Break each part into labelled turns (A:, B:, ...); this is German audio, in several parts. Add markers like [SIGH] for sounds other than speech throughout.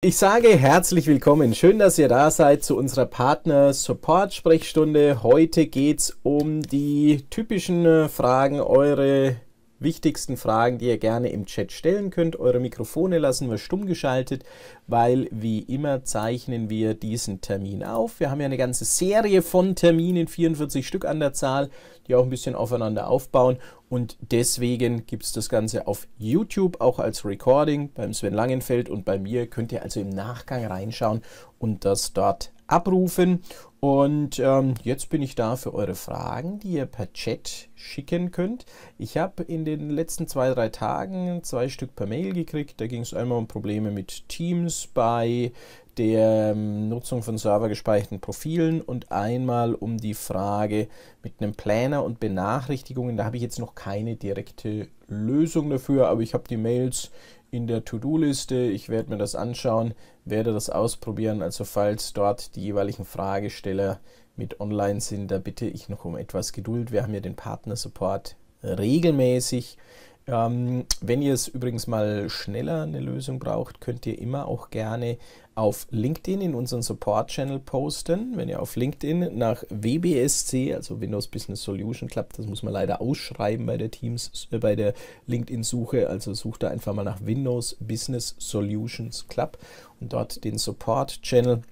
A: Ich sage herzlich willkommen. Schön, dass ihr da seid zu unserer Partner Support Sprechstunde. Heute geht's um die typischen äh, Fragen, eure wichtigsten Fragen, die ihr gerne im Chat stellen könnt. Eure Mikrofone lassen wir stumm geschaltet, weil wie immer zeichnen wir diesen Termin auf. Wir haben ja eine ganze Serie von Terminen, 44 Stück an der Zahl, die auch ein bisschen aufeinander aufbauen. Und deswegen gibt es das Ganze auf YouTube auch als Recording beim Sven Langenfeld und bei mir. Könnt ihr also im Nachgang reinschauen und das dort abrufen. Und ähm, jetzt bin ich da für eure Fragen, die ihr per Chat schicken könnt. Ich habe in den letzten zwei, drei Tagen zwei Stück per Mail gekriegt. Da ging es einmal um Probleme mit Teams bei der ähm, Nutzung von servergespeicherten Profilen und einmal um die Frage mit einem Planner und Benachrichtigungen. Da habe ich jetzt noch keine direkte Lösung dafür, aber ich habe die Mails in der To-Do-Liste. Ich werde mir das anschauen, werde das ausprobieren. Also falls dort die jeweiligen Fragesteller mit online sind, da bitte ich noch um etwas Geduld. Wir haben ja den Partner-Support regelmäßig ähm, wenn ihr es übrigens mal schneller eine Lösung braucht, könnt ihr immer auch gerne auf LinkedIn in unseren Support-Channel posten. Wenn ihr auf LinkedIn nach WBSC, also Windows Business Solution Club, das muss man leider ausschreiben bei der Teams, äh, bei der LinkedIn-Suche, also sucht da einfach mal nach Windows Business Solutions Club und dort den Support-Channel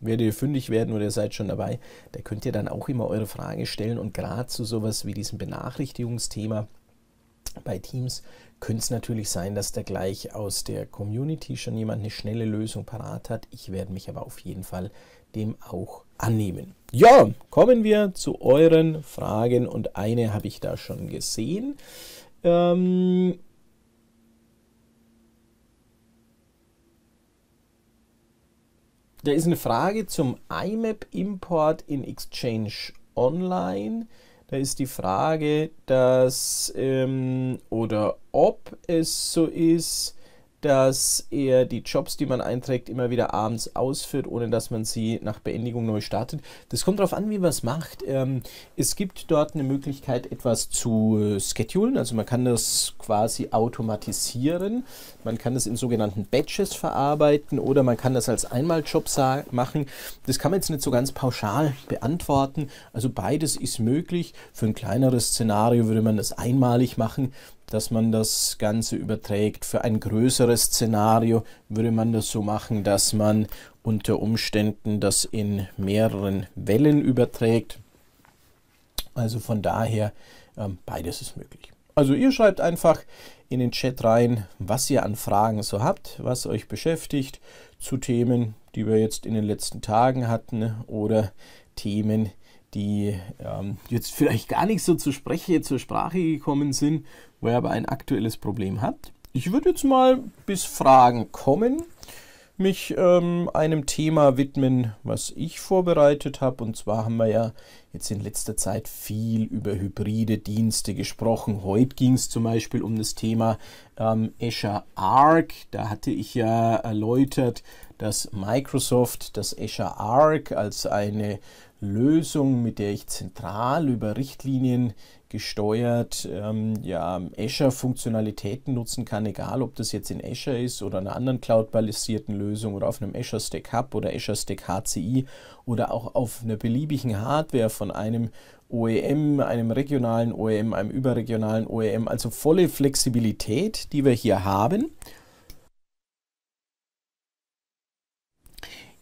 A: werdet ihr fündig werden oder ihr seid schon dabei. Da könnt ihr dann auch immer eure Frage stellen und gerade zu sowas wie diesem Benachrichtigungsthema bei Teams könnte es natürlich sein, dass da gleich aus der Community schon jemand eine schnelle Lösung parat hat. Ich werde mich aber auf jeden Fall dem auch annehmen. Ja, kommen wir zu euren Fragen und eine habe ich da schon gesehen. Ähm da ist eine Frage zum IMAP-Import in Exchange Online ist die Frage, dass ähm, oder ob es so ist, dass er die Jobs, die man einträgt, immer wieder abends ausführt, ohne dass man sie nach Beendigung neu startet. Das kommt darauf an, wie man es macht. Ähm, es gibt dort eine Möglichkeit, etwas zu äh, schedulen. Also man kann das quasi automatisieren. Man kann das in sogenannten Batches verarbeiten oder man kann das als Einmaljob machen. Das kann man jetzt nicht so ganz pauschal beantworten. Also beides ist möglich. Für ein kleineres Szenario würde man das einmalig machen dass man das Ganze überträgt. Für ein größeres Szenario würde man das so machen, dass man unter Umständen das in mehreren Wellen überträgt. Also von daher, ähm, beides ist möglich. Also ihr schreibt einfach in den Chat rein, was ihr an Fragen so habt, was euch beschäftigt zu Themen, die wir jetzt in den letzten Tagen hatten oder Themen, die ähm, jetzt vielleicht gar nicht so zur, Spreche, zur Sprache gekommen sind, wo ihr aber ein aktuelles Problem habt. Ich würde jetzt mal, bis Fragen kommen, mich ähm, einem Thema widmen, was ich vorbereitet habe. Und zwar haben wir ja jetzt in letzter Zeit viel über hybride Dienste gesprochen. Heute ging es zum Beispiel um das Thema ähm, Azure Arc. Da hatte ich ja erläutert, dass Microsoft das Azure Arc als eine Lösung, mit der ich zentral über Richtlinien gesteuert ähm, ja, Azure-Funktionalitäten nutzen kann, egal ob das jetzt in Azure ist oder einer anderen cloud-basierten Lösung oder auf einem Azure Stack Hub oder Azure Stack HCI oder auch auf einer beliebigen Hardware von einem OEM, einem regionalen OEM, einem überregionalen OEM. Also volle Flexibilität, die wir hier haben.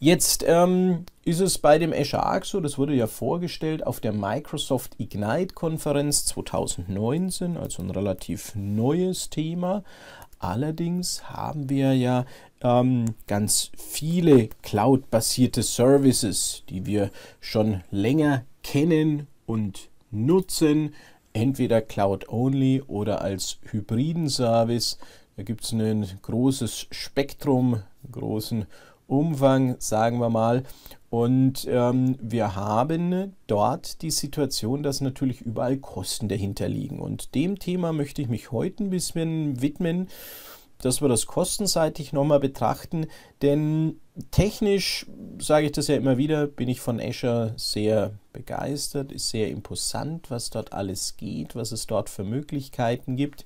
A: Jetzt ähm, ist es bei dem Azure Arc so, das wurde ja vorgestellt auf der Microsoft Ignite-Konferenz 2019, also ein relativ neues Thema. Allerdings haben wir ja ähm, ganz viele cloud-basierte Services, die wir schon länger kennen und nutzen, entweder Cloud-only oder als hybriden Service. Da gibt es ein großes Spektrum, einen großen Umfang, sagen wir mal. Und ähm, wir haben dort die Situation, dass natürlich überall Kosten dahinter liegen. Und dem Thema möchte ich mich heute ein bisschen widmen, dass wir das kostenseitig nochmal betrachten. Denn technisch, sage ich das ja immer wieder, bin ich von Azure sehr begeistert, ist sehr imposant, was dort alles geht, was es dort für Möglichkeiten gibt.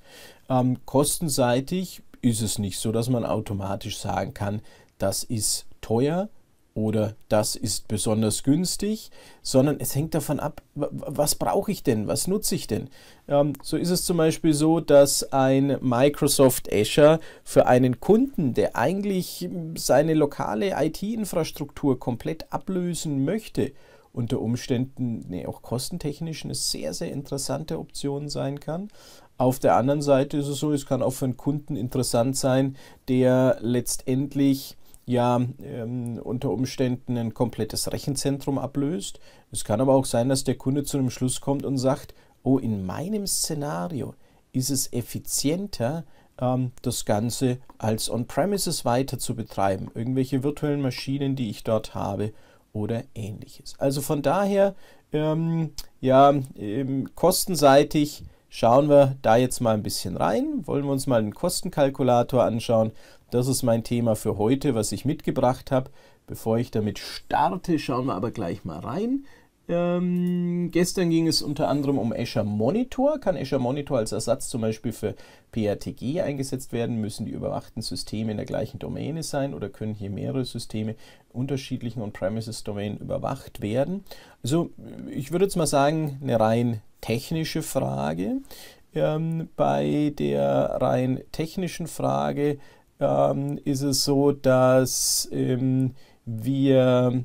A: Ähm, kostenseitig ist es nicht so, dass man automatisch sagen kann, das ist teuer oder das ist besonders günstig, sondern es hängt davon ab, was brauche ich denn, was nutze ich denn. Ähm, so ist es zum Beispiel so, dass ein Microsoft Azure für einen Kunden, der eigentlich hm, seine lokale IT-Infrastruktur komplett ablösen möchte, unter Umständen nee, auch kostentechnisch eine sehr, sehr interessante Option sein kann. Auf der anderen Seite ist es so, es kann auch für einen Kunden interessant sein, der letztendlich ja ähm, unter Umständen ein komplettes Rechenzentrum ablöst. Es kann aber auch sein, dass der Kunde zu einem Schluss kommt und sagt, oh, in meinem Szenario ist es effizienter, ähm, das Ganze als On-Premises weiter zu betreiben. Irgendwelche virtuellen Maschinen, die ich dort habe oder ähnliches. Also von daher, ähm, ja, ähm, kostenseitig schauen wir da jetzt mal ein bisschen rein, wollen wir uns mal einen Kostenkalkulator anschauen das ist mein Thema für heute, was ich mitgebracht habe. Bevor ich damit starte, schauen wir aber gleich mal rein. Ähm, gestern ging es unter anderem um Azure Monitor. Kann Azure Monitor als Ersatz zum Beispiel für PRTG eingesetzt werden? Müssen die überwachten Systeme in der gleichen Domäne sein oder können hier mehrere Systeme unterschiedlichen On-Premises-Domänen überwacht werden? Also ich würde jetzt mal sagen, eine rein technische Frage. Ähm, bei der rein technischen Frage ähm, ist es so, dass ähm, wir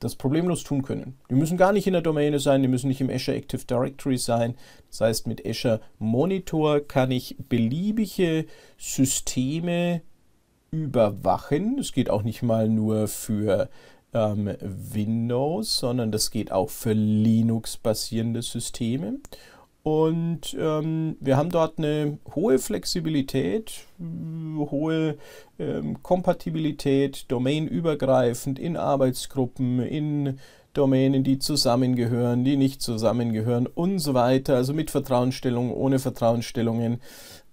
A: das problemlos tun können. Die müssen gar nicht in der Domäne sein, die müssen nicht im Azure Active Directory sein. Das heißt, mit Azure Monitor kann ich beliebige Systeme überwachen. Es geht auch nicht mal nur für ähm, Windows, sondern das geht auch für Linux-basierende Systeme. Und ähm, wir haben dort eine hohe Flexibilität, äh, hohe ähm, Kompatibilität, domainübergreifend in Arbeitsgruppen, in Domänen, die zusammengehören, die nicht zusammengehören und so weiter. Also mit Vertrauensstellungen, ohne Vertrauensstellungen.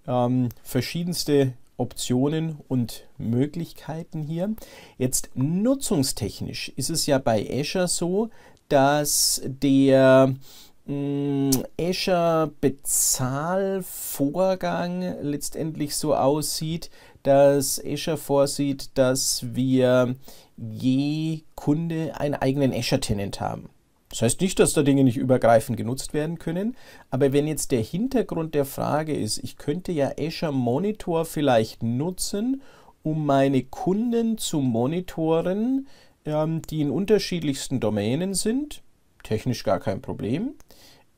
A: Ähm, verschiedenste Optionen und Möglichkeiten hier. Jetzt nutzungstechnisch ist es ja bei Azure so, dass der Azure mm, Bezahlvorgang letztendlich so aussieht, dass Azure vorsieht, dass wir je Kunde einen eigenen Azure Tenant haben. Das heißt nicht, dass da Dinge nicht übergreifend genutzt werden können, aber wenn jetzt der Hintergrund der Frage ist, ich könnte ja Azure Monitor vielleicht nutzen, um meine Kunden zu monitoren, ähm, die in unterschiedlichsten Domänen sind, technisch gar kein Problem,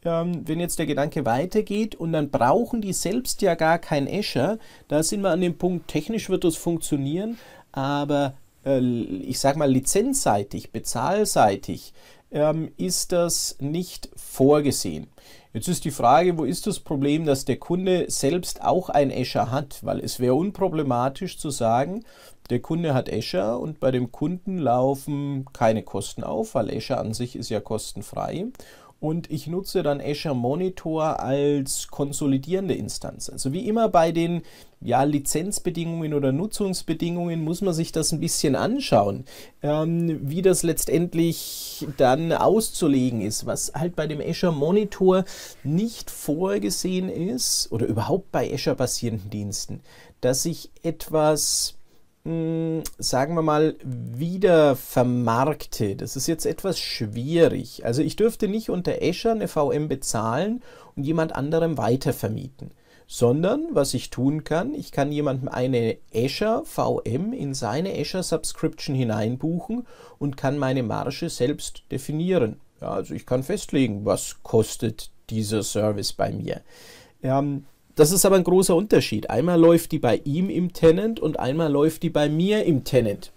A: ähm, wenn jetzt der Gedanke weitergeht und dann brauchen die selbst ja gar kein Escher, da sind wir an dem Punkt, technisch wird das funktionieren, aber äh, ich sage mal lizenzseitig, bezahlseitig, ähm, ist das nicht vorgesehen. Jetzt ist die Frage, wo ist das Problem, dass der Kunde selbst auch ein Escher hat? Weil es wäre unproblematisch zu sagen, der Kunde hat Escher und bei dem Kunden laufen keine Kosten auf, weil Escher an sich ist ja kostenfrei und ich nutze dann Azure Monitor als konsolidierende Instanz. Also wie immer bei den ja, Lizenzbedingungen oder Nutzungsbedingungen muss man sich das ein bisschen anschauen, ähm, wie das letztendlich dann auszulegen ist, was halt bei dem Azure Monitor nicht vorgesehen ist oder überhaupt bei Azure-basierenden Diensten, dass ich etwas Mm, sagen wir mal, wieder vermarkte. Das ist jetzt etwas schwierig. Also ich dürfte nicht unter Azure eine VM bezahlen und jemand anderem weitervermieten, sondern was ich tun kann, ich kann jemandem eine Azure VM in seine Azure Subscription hineinbuchen und kann meine Marge selbst definieren. Ja, also ich kann festlegen, was kostet dieser Service bei mir. Ähm, das ist aber ein großer Unterschied. Einmal läuft die bei ihm im Tenant und einmal läuft die bei mir im Tenant.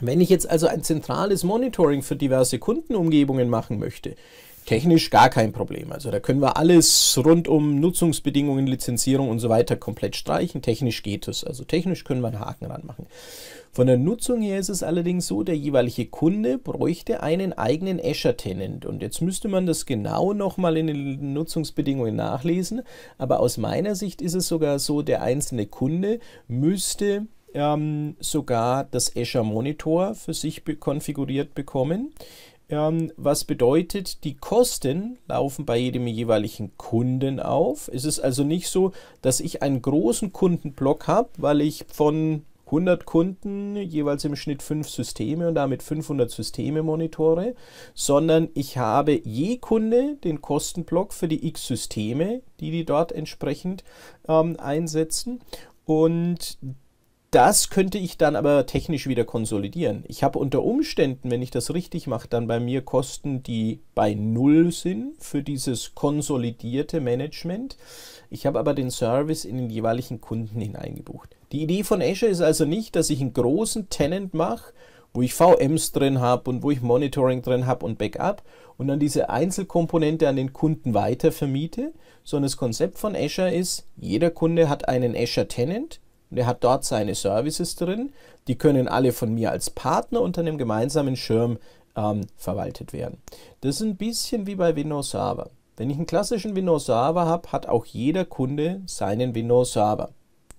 A: Wenn ich jetzt also ein zentrales Monitoring für diverse Kundenumgebungen machen möchte, technisch gar kein Problem. Also da können wir alles rund um Nutzungsbedingungen, Lizenzierung und so weiter komplett streichen. Technisch geht es. Also technisch können wir einen Haken ranmachen. Von der Nutzung her ist es allerdings so, der jeweilige Kunde bräuchte einen eigenen Azure-Tenant. Und jetzt müsste man das genau nochmal in den Nutzungsbedingungen nachlesen. Aber aus meiner Sicht ist es sogar so, der einzelne Kunde müsste ähm, sogar das Azure Monitor für sich be konfiguriert bekommen. Ähm, was bedeutet, die Kosten laufen bei jedem jeweiligen Kunden auf. Es ist also nicht so, dass ich einen großen Kundenblock habe, weil ich von 100 Kunden jeweils im Schnitt fünf Systeme und damit 500 Systeme monitore, sondern ich habe je Kunde den Kostenblock für die x Systeme, die die dort entsprechend ähm, einsetzen. Und das könnte ich dann aber technisch wieder konsolidieren. Ich habe unter Umständen, wenn ich das richtig mache, dann bei mir Kosten, die bei Null sind für dieses konsolidierte Management. Ich habe aber den Service in den jeweiligen Kunden hineingebucht. Die Idee von Azure ist also nicht, dass ich einen großen Tenant mache, wo ich VMs drin habe und wo ich Monitoring drin habe und Backup und dann diese Einzelkomponente an den Kunden weiter vermiete, sondern das Konzept von Azure ist, jeder Kunde hat einen Azure Tenant und er hat dort seine Services drin. Die können alle von mir als Partner unter einem gemeinsamen Schirm ähm, verwaltet werden. Das ist ein bisschen wie bei Windows Server. Wenn ich einen klassischen Windows Server habe, hat auch jeder Kunde seinen Windows Server.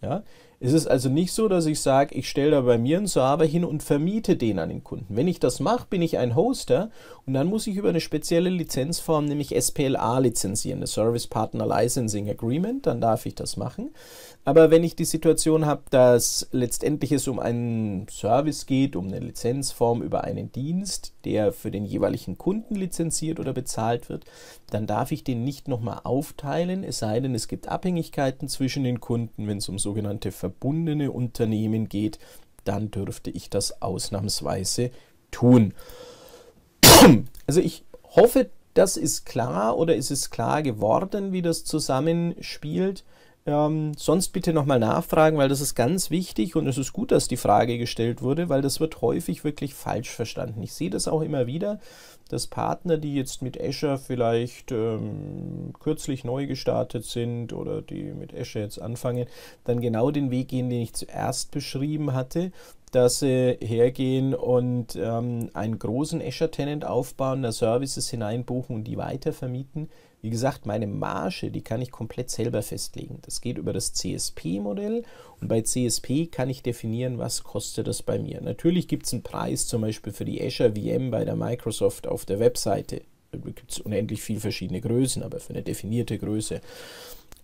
A: Ja? Es ist also nicht so, dass ich sage, ich stelle da bei mir einen Server hin und vermiete den an den Kunden. Wenn ich das mache, bin ich ein Hoster und dann muss ich über eine spezielle Lizenzform, nämlich SPLA, lizenzieren, das Service Partner Licensing Agreement, dann darf ich das machen. Aber wenn ich die Situation habe, dass letztendlich es um einen Service geht, um eine Lizenzform über einen Dienst, der für den jeweiligen Kunden lizenziert oder bezahlt wird, dann darf ich den nicht nochmal aufteilen, es sei denn, es gibt Abhängigkeiten zwischen den Kunden. Wenn es um sogenannte verbundene Unternehmen geht, dann dürfte ich das ausnahmsweise tun. [CLEARS THROAT] Also ich hoffe, das ist klar oder ist es klar geworden, wie das zusammenspielt. Ähm, sonst bitte nochmal nachfragen, weil das ist ganz wichtig und es ist gut, dass die Frage gestellt wurde, weil das wird häufig wirklich falsch verstanden. Ich sehe das auch immer wieder, dass Partner, die jetzt mit Azure vielleicht ähm, kürzlich neu gestartet sind oder die mit Azure jetzt anfangen, dann genau den Weg gehen, den ich zuerst beschrieben hatte, dass sie hergehen und ähm, einen großen Azure-Tenant aufbauen, da Services hineinbuchen und die weitervermieten wie gesagt, meine Marge, die kann ich komplett selber festlegen. Das geht über das CSP-Modell und bei CSP kann ich definieren, was kostet das bei mir. Natürlich gibt es einen Preis zum Beispiel für die Azure VM bei der Microsoft auf der Webseite. Da gibt es unendlich viele verschiedene Größen, aber für eine definierte Größe.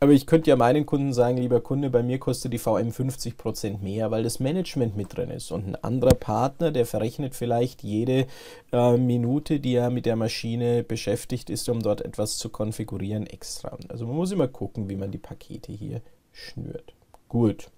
A: Aber ich könnte ja meinen Kunden sagen, lieber Kunde, bei mir kostet die VM 50% mehr, weil das Management mit drin ist. Und ein anderer Partner, der verrechnet vielleicht jede äh, Minute, die er mit der Maschine beschäftigt ist, um dort etwas zu konfigurieren, extra. Also man muss immer gucken, wie man die Pakete hier schnürt. Gut.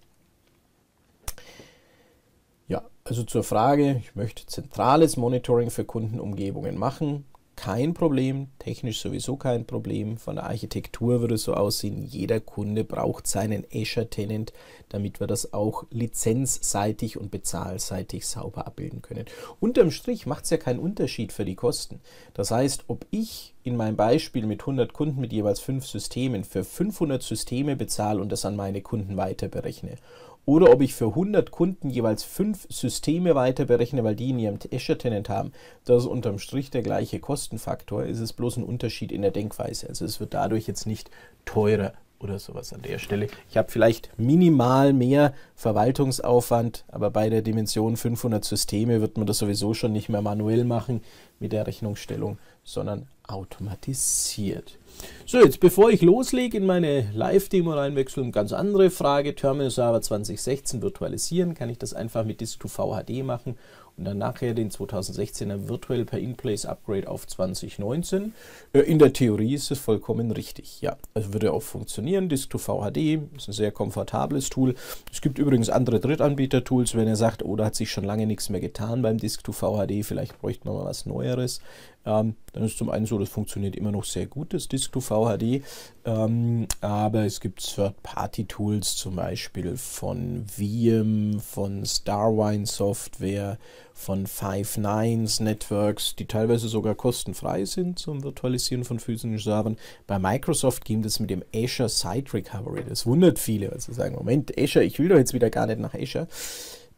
A: Ja, also zur Frage, ich möchte zentrales Monitoring für Kundenumgebungen machen kein Problem, technisch sowieso kein Problem. Von der Architektur würde es so aussehen, jeder Kunde braucht seinen Azure-Tenant, damit wir das auch lizenzseitig und bezahlseitig sauber abbilden können. Unterm Strich macht es ja keinen Unterschied für die Kosten. Das heißt, ob ich in meinem Beispiel mit 100 Kunden mit jeweils 5 Systemen für 500 Systeme bezahle und das an meine Kunden weiter berechne oder ob ich für 100 Kunden jeweils fünf Systeme weiter berechne, weil die in ihrem Azure-Tenant haben, das ist unterm Strich der gleiche Kostenfaktor, es ist bloß ein Unterschied in der Denkweise. Also es wird dadurch jetzt nicht teurer oder sowas an der Stelle. Ich habe vielleicht minimal mehr Verwaltungsaufwand, aber bei der Dimension 500 Systeme wird man das sowieso schon nicht mehr manuell machen mit der Rechnungsstellung, sondern automatisiert. So, jetzt bevor ich loslege in meine Live-Demo reinwechseln, um ganz andere Frage. Terminal Server 2016 virtualisieren, kann ich das einfach mit Disk 2 VHD machen und dann nachher den 2016er virtuell per In-Place Upgrade auf 2019. Äh, in der Theorie ist es vollkommen richtig. Ja, also würde auch funktionieren. Disk 2 VHD ist ein sehr komfortables Tool. Es gibt übrigens andere Drittanbieter-Tools, wenn ihr sagt, oh, da hat sich schon lange nichts mehr getan beim Disk 2 VHD, vielleicht bräuchte man mal was Neueres ähm, dann ist zum einen so, das funktioniert immer noch sehr gut, das Disco VHD, ähm, aber es gibt Third-Party-Tools, zum Beispiel von VM, von Starwine Software, von Five Nines Networks, die teilweise sogar kostenfrei sind zum Virtualisieren von physischen Servern. Bei Microsoft ging das mit dem Azure Site Recovery. Das wundert viele, weil sie sagen, Moment, Azure, ich will doch jetzt wieder gar nicht nach Azure.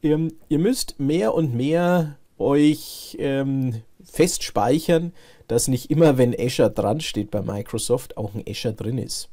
A: Ähm, ihr müsst mehr und mehr euch ähm, fest speichern, dass nicht immer, wenn Azure dran steht bei Microsoft, auch ein Azure drin ist.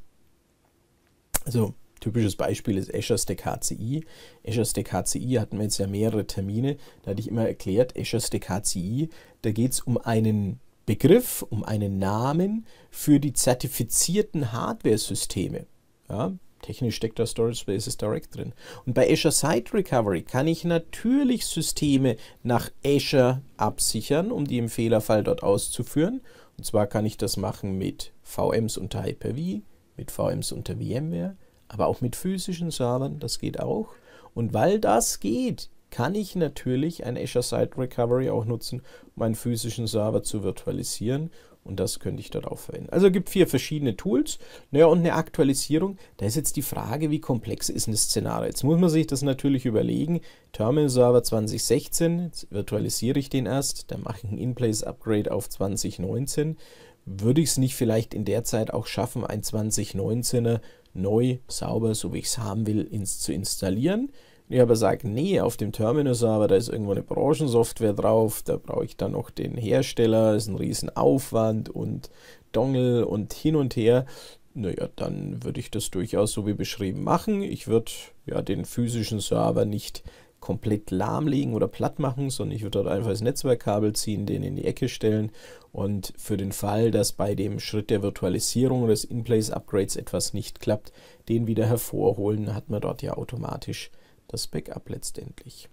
A: Also typisches Beispiel ist Azure Stack HCI. Azure Stack HCI hatten wir jetzt ja mehrere Termine, da hatte ich immer erklärt, Azure Stack HCI, da geht es um einen Begriff, um einen Namen für die zertifizierten Hardware-Systeme. Ja, Technisch steckt da Storage Spaces Direct drin. Und bei Azure Site Recovery kann ich natürlich Systeme nach Azure absichern, um die im Fehlerfall dort auszuführen. Und zwar kann ich das machen mit VMs unter Hyper-V, mit VMs unter VMware, aber auch mit physischen Servern, das geht auch. Und weil das geht, kann ich natürlich ein Azure Site Recovery auch nutzen, um einen physischen Server zu virtualisieren und das könnte ich darauf verwenden. Also es gibt vier verschiedene Tools. Naja, ne, und eine Aktualisierung. Da ist jetzt die Frage, wie komplex ist ein Szenario? Jetzt muss man sich das natürlich überlegen. Terminal Server 2016, jetzt virtualisiere ich den erst, dann mache ich ein In-Place-Upgrade auf 2019. Würde ich es nicht vielleicht in der Zeit auch schaffen, ein 2019er neu, sauber, so wie ich es haben will, ins zu installieren? Ich habe gesagt, nee, auf dem Terminus-Server, da ist irgendwo eine Branchensoftware drauf, da brauche ich dann noch den Hersteller, ist ein Riesenaufwand und Dongle und hin und her. Naja, dann würde ich das durchaus so wie beschrieben machen. Ich würde ja den physischen Server nicht komplett lahmlegen oder platt machen, sondern ich würde dort einfach das Netzwerkkabel ziehen, den in die Ecke stellen und für den Fall, dass bei dem Schritt der Virtualisierung des In-Place-Upgrades etwas nicht klappt, den wieder hervorholen, hat man dort ja automatisch das Backup letztendlich.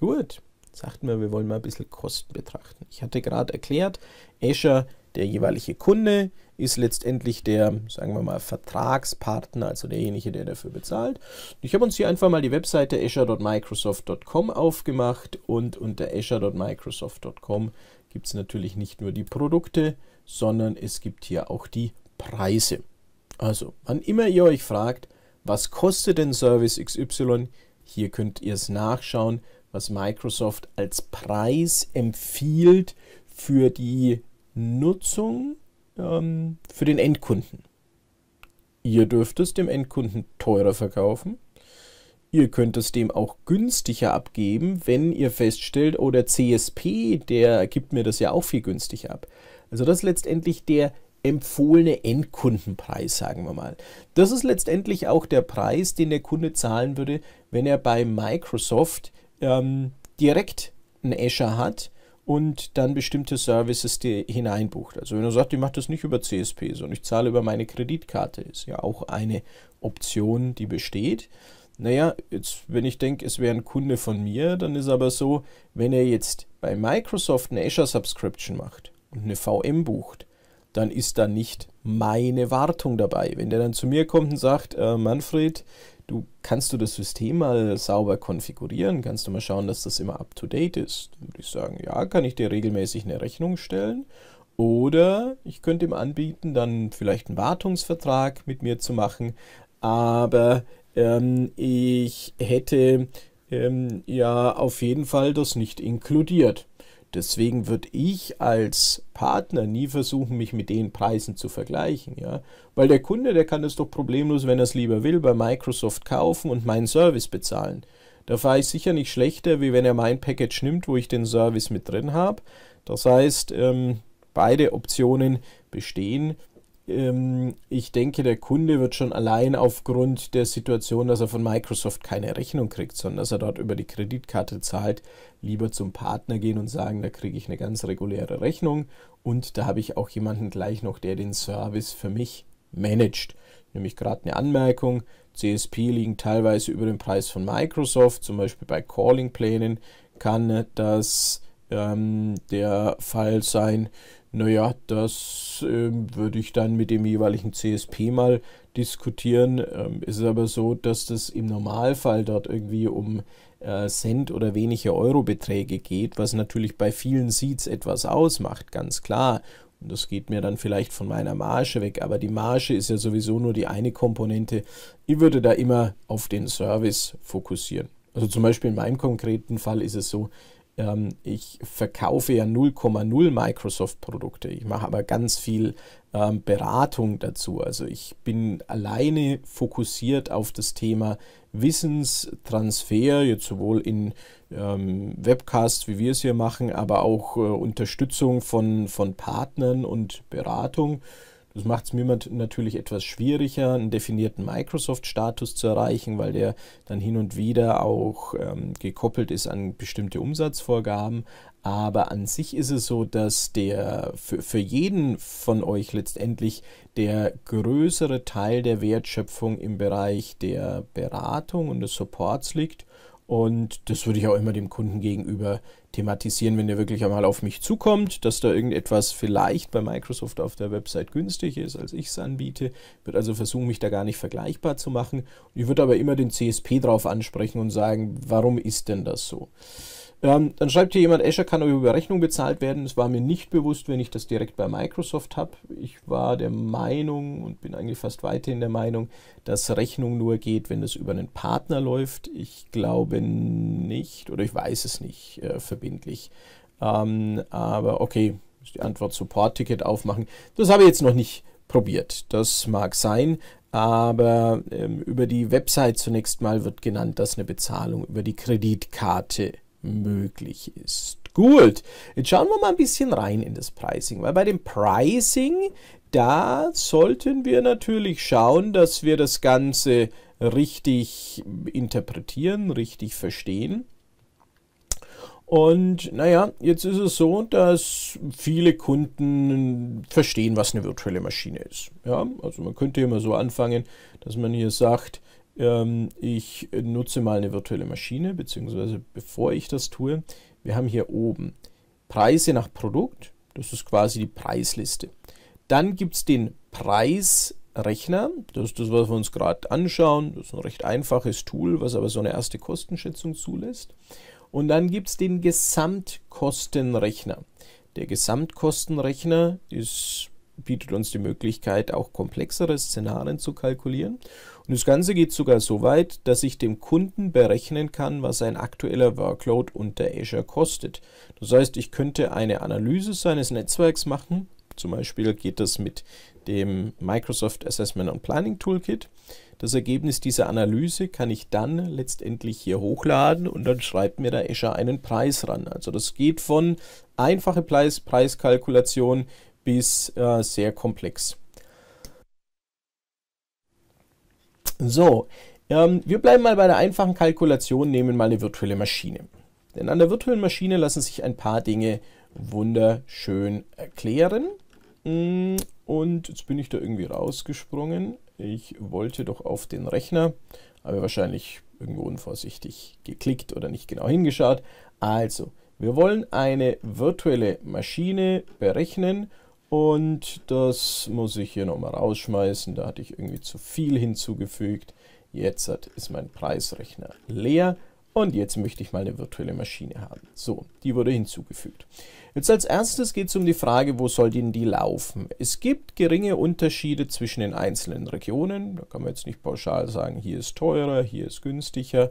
A: Gut, sagten wir, wir wollen mal ein bisschen Kosten betrachten. Ich hatte gerade erklärt, Azure, der jeweilige Kunde, ist letztendlich der, sagen wir mal, Vertragspartner, also derjenige, der dafür bezahlt. Ich habe uns hier einfach mal die Webseite azure.microsoft.com aufgemacht und unter azure.microsoft.com gibt es natürlich nicht nur die Produkte, sondern es gibt hier auch die Preise. Also, wann immer ihr euch fragt, was kostet denn Service XY, hier könnt ihr es nachschauen, was Microsoft als Preis empfiehlt für die Nutzung ähm, für den Endkunden. Ihr dürft es dem Endkunden teurer verkaufen. Ihr könnt es dem auch günstiger abgeben, wenn ihr feststellt, oh, CSP, der gibt mir das ja auch viel günstiger ab. Also das ist letztendlich der empfohlene Endkundenpreis, sagen wir mal. Das ist letztendlich auch der Preis, den der Kunde zahlen würde, wenn er bei Microsoft ähm, direkt einen Azure hat und dann bestimmte Services die hineinbucht. Also wenn er sagt, ich mache das nicht über CSP, sondern ich zahle über meine Kreditkarte, ist ja auch eine Option, die besteht. Naja, jetzt, wenn ich denke, es wäre ein Kunde von mir, dann ist aber so, wenn er jetzt bei Microsoft eine Azure Subscription macht und eine VM bucht, dann ist da nicht meine Wartung dabei. Wenn der dann zu mir kommt und sagt, äh, Manfred, du kannst du das System mal sauber konfigurieren, kannst du mal schauen, dass das immer up to date ist. würde ich sagen, ja, kann ich dir regelmäßig eine Rechnung stellen oder ich könnte ihm anbieten, dann vielleicht einen Wartungsvertrag mit mir zu machen, aber ähm, ich hätte ähm, ja auf jeden Fall das nicht inkludiert. Deswegen würde ich als Partner nie versuchen, mich mit den Preisen zu vergleichen, ja. Weil der Kunde, der kann das doch problemlos, wenn er es lieber will, bei Microsoft kaufen und meinen Service bezahlen. Da fahre ich sicher nicht schlechter, wie wenn er mein Package nimmt, wo ich den Service mit drin habe. Das heißt, ähm, beide Optionen bestehen ähm, ich denke, der Kunde wird schon allein aufgrund der Situation, dass er von Microsoft keine Rechnung kriegt, sondern dass er dort über die Kreditkarte zahlt, lieber zum Partner gehen und sagen, da kriege ich eine ganz reguläre Rechnung und da habe ich auch jemanden gleich noch, der den Service für mich managt. Nämlich gerade eine Anmerkung, CSP liegen teilweise über dem Preis von Microsoft, zum Beispiel bei Calling-Plänen kann das ähm, der Fall sein, naja, das äh, würde ich dann mit dem jeweiligen CSP mal diskutieren. Ähm, ist es aber so, dass das im Normalfall dort irgendwie um äh, Cent oder wenige Eurobeträge geht, was natürlich bei vielen Seeds etwas ausmacht, ganz klar. Und das geht mir dann vielleicht von meiner Marge weg, aber die Marge ist ja sowieso nur die eine Komponente. Ich würde da immer auf den Service fokussieren. Also zum Beispiel in meinem konkreten Fall ist es so, ähm, ich verkaufe ja 0,0 Microsoft-Produkte. Ich mache aber ganz viel ähm, Beratung dazu. Also ich bin alleine fokussiert auf das Thema Wissenstransfer, jetzt sowohl in ähm, Webcasts, wie wir es hier machen, aber auch äh, Unterstützung von, von Partnern und Beratung. Das macht es mir natürlich etwas schwieriger, einen definierten Microsoft-Status zu erreichen, weil der dann hin und wieder auch ähm, gekoppelt ist an bestimmte Umsatzvorgaben. Aber an sich ist es so, dass der für, für jeden von euch letztendlich der größere Teil der Wertschöpfung im Bereich der Beratung und des Supports liegt. Und das würde ich auch immer dem Kunden gegenüber thematisieren, wenn ihr wirklich einmal auf mich zukommt, dass da irgendetwas vielleicht bei Microsoft auf der Website günstig ist, als ich es anbiete. Ich würde also versuchen, mich da gar nicht vergleichbar zu machen. Ich würde aber immer den CSP drauf ansprechen und sagen, warum ist denn das so? Ähm, dann schreibt hier jemand, Azure kann über Rechnung bezahlt werden. Es war mir nicht bewusst, wenn ich das direkt bei Microsoft habe. Ich war der Meinung und bin eigentlich fast weiterhin der Meinung, dass Rechnung nur geht, wenn es über einen Partner läuft. Ich glaube nicht oder ich weiß es nicht äh, verbindlich. Ähm, aber okay, ist die Antwort Support-Ticket aufmachen. Das habe ich jetzt noch nicht probiert. Das mag sein, aber ähm, über die Website zunächst mal wird genannt, dass eine Bezahlung über die Kreditkarte möglich ist. Gut, jetzt schauen wir mal ein bisschen rein in das Pricing, weil bei dem Pricing, da sollten wir natürlich schauen, dass wir das Ganze richtig interpretieren, richtig verstehen. Und naja, jetzt ist es so, dass viele Kunden verstehen, was eine virtuelle Maschine ist. Ja, also man könnte immer so anfangen, dass man hier sagt, ähm, ich nutze mal eine virtuelle Maschine, beziehungsweise bevor ich das tue, wir haben hier oben Preise nach Produkt, das ist quasi die Preisliste. Dann gibt es den Preisrechner, das ist das, was wir uns gerade anschauen, das ist ein recht einfaches Tool, was aber so eine erste Kostenschätzung zulässt. Und dann gibt es den Gesamtkostenrechner. Der Gesamtkostenrechner ist, bietet uns die Möglichkeit, auch komplexere Szenarien zu kalkulieren. Und das Ganze geht sogar so weit, dass ich dem Kunden berechnen kann, was ein aktueller Workload unter Azure kostet. Das heißt, ich könnte eine Analyse seines Netzwerks machen. Zum Beispiel geht das mit dem Microsoft Assessment and Planning Toolkit. Das Ergebnis dieser Analyse kann ich dann letztendlich hier hochladen und dann schreibt mir der Azure einen Preis ran. Also das geht von einfache Preis Preiskalkulation bis äh, sehr komplex. So, ähm, wir bleiben mal bei der einfachen Kalkulation, nehmen mal eine virtuelle Maschine. Denn an der virtuellen Maschine lassen sich ein paar Dinge wunderschön erklären. Mm, und jetzt bin ich da irgendwie rausgesprungen. Ich wollte doch auf den Rechner, aber wahrscheinlich irgendwo unvorsichtig geklickt oder nicht genau hingeschaut. Also, wir wollen eine virtuelle Maschine berechnen und das muss ich hier nochmal rausschmeißen. Da hatte ich irgendwie zu viel hinzugefügt. Jetzt ist mein Preisrechner leer. Und jetzt möchte ich mal eine virtuelle Maschine haben. So, die wurde hinzugefügt. Jetzt als erstes geht es um die Frage, wo soll denn die laufen? Es gibt geringe Unterschiede zwischen den einzelnen Regionen. Da kann man jetzt nicht pauschal sagen, hier ist teurer, hier ist günstiger.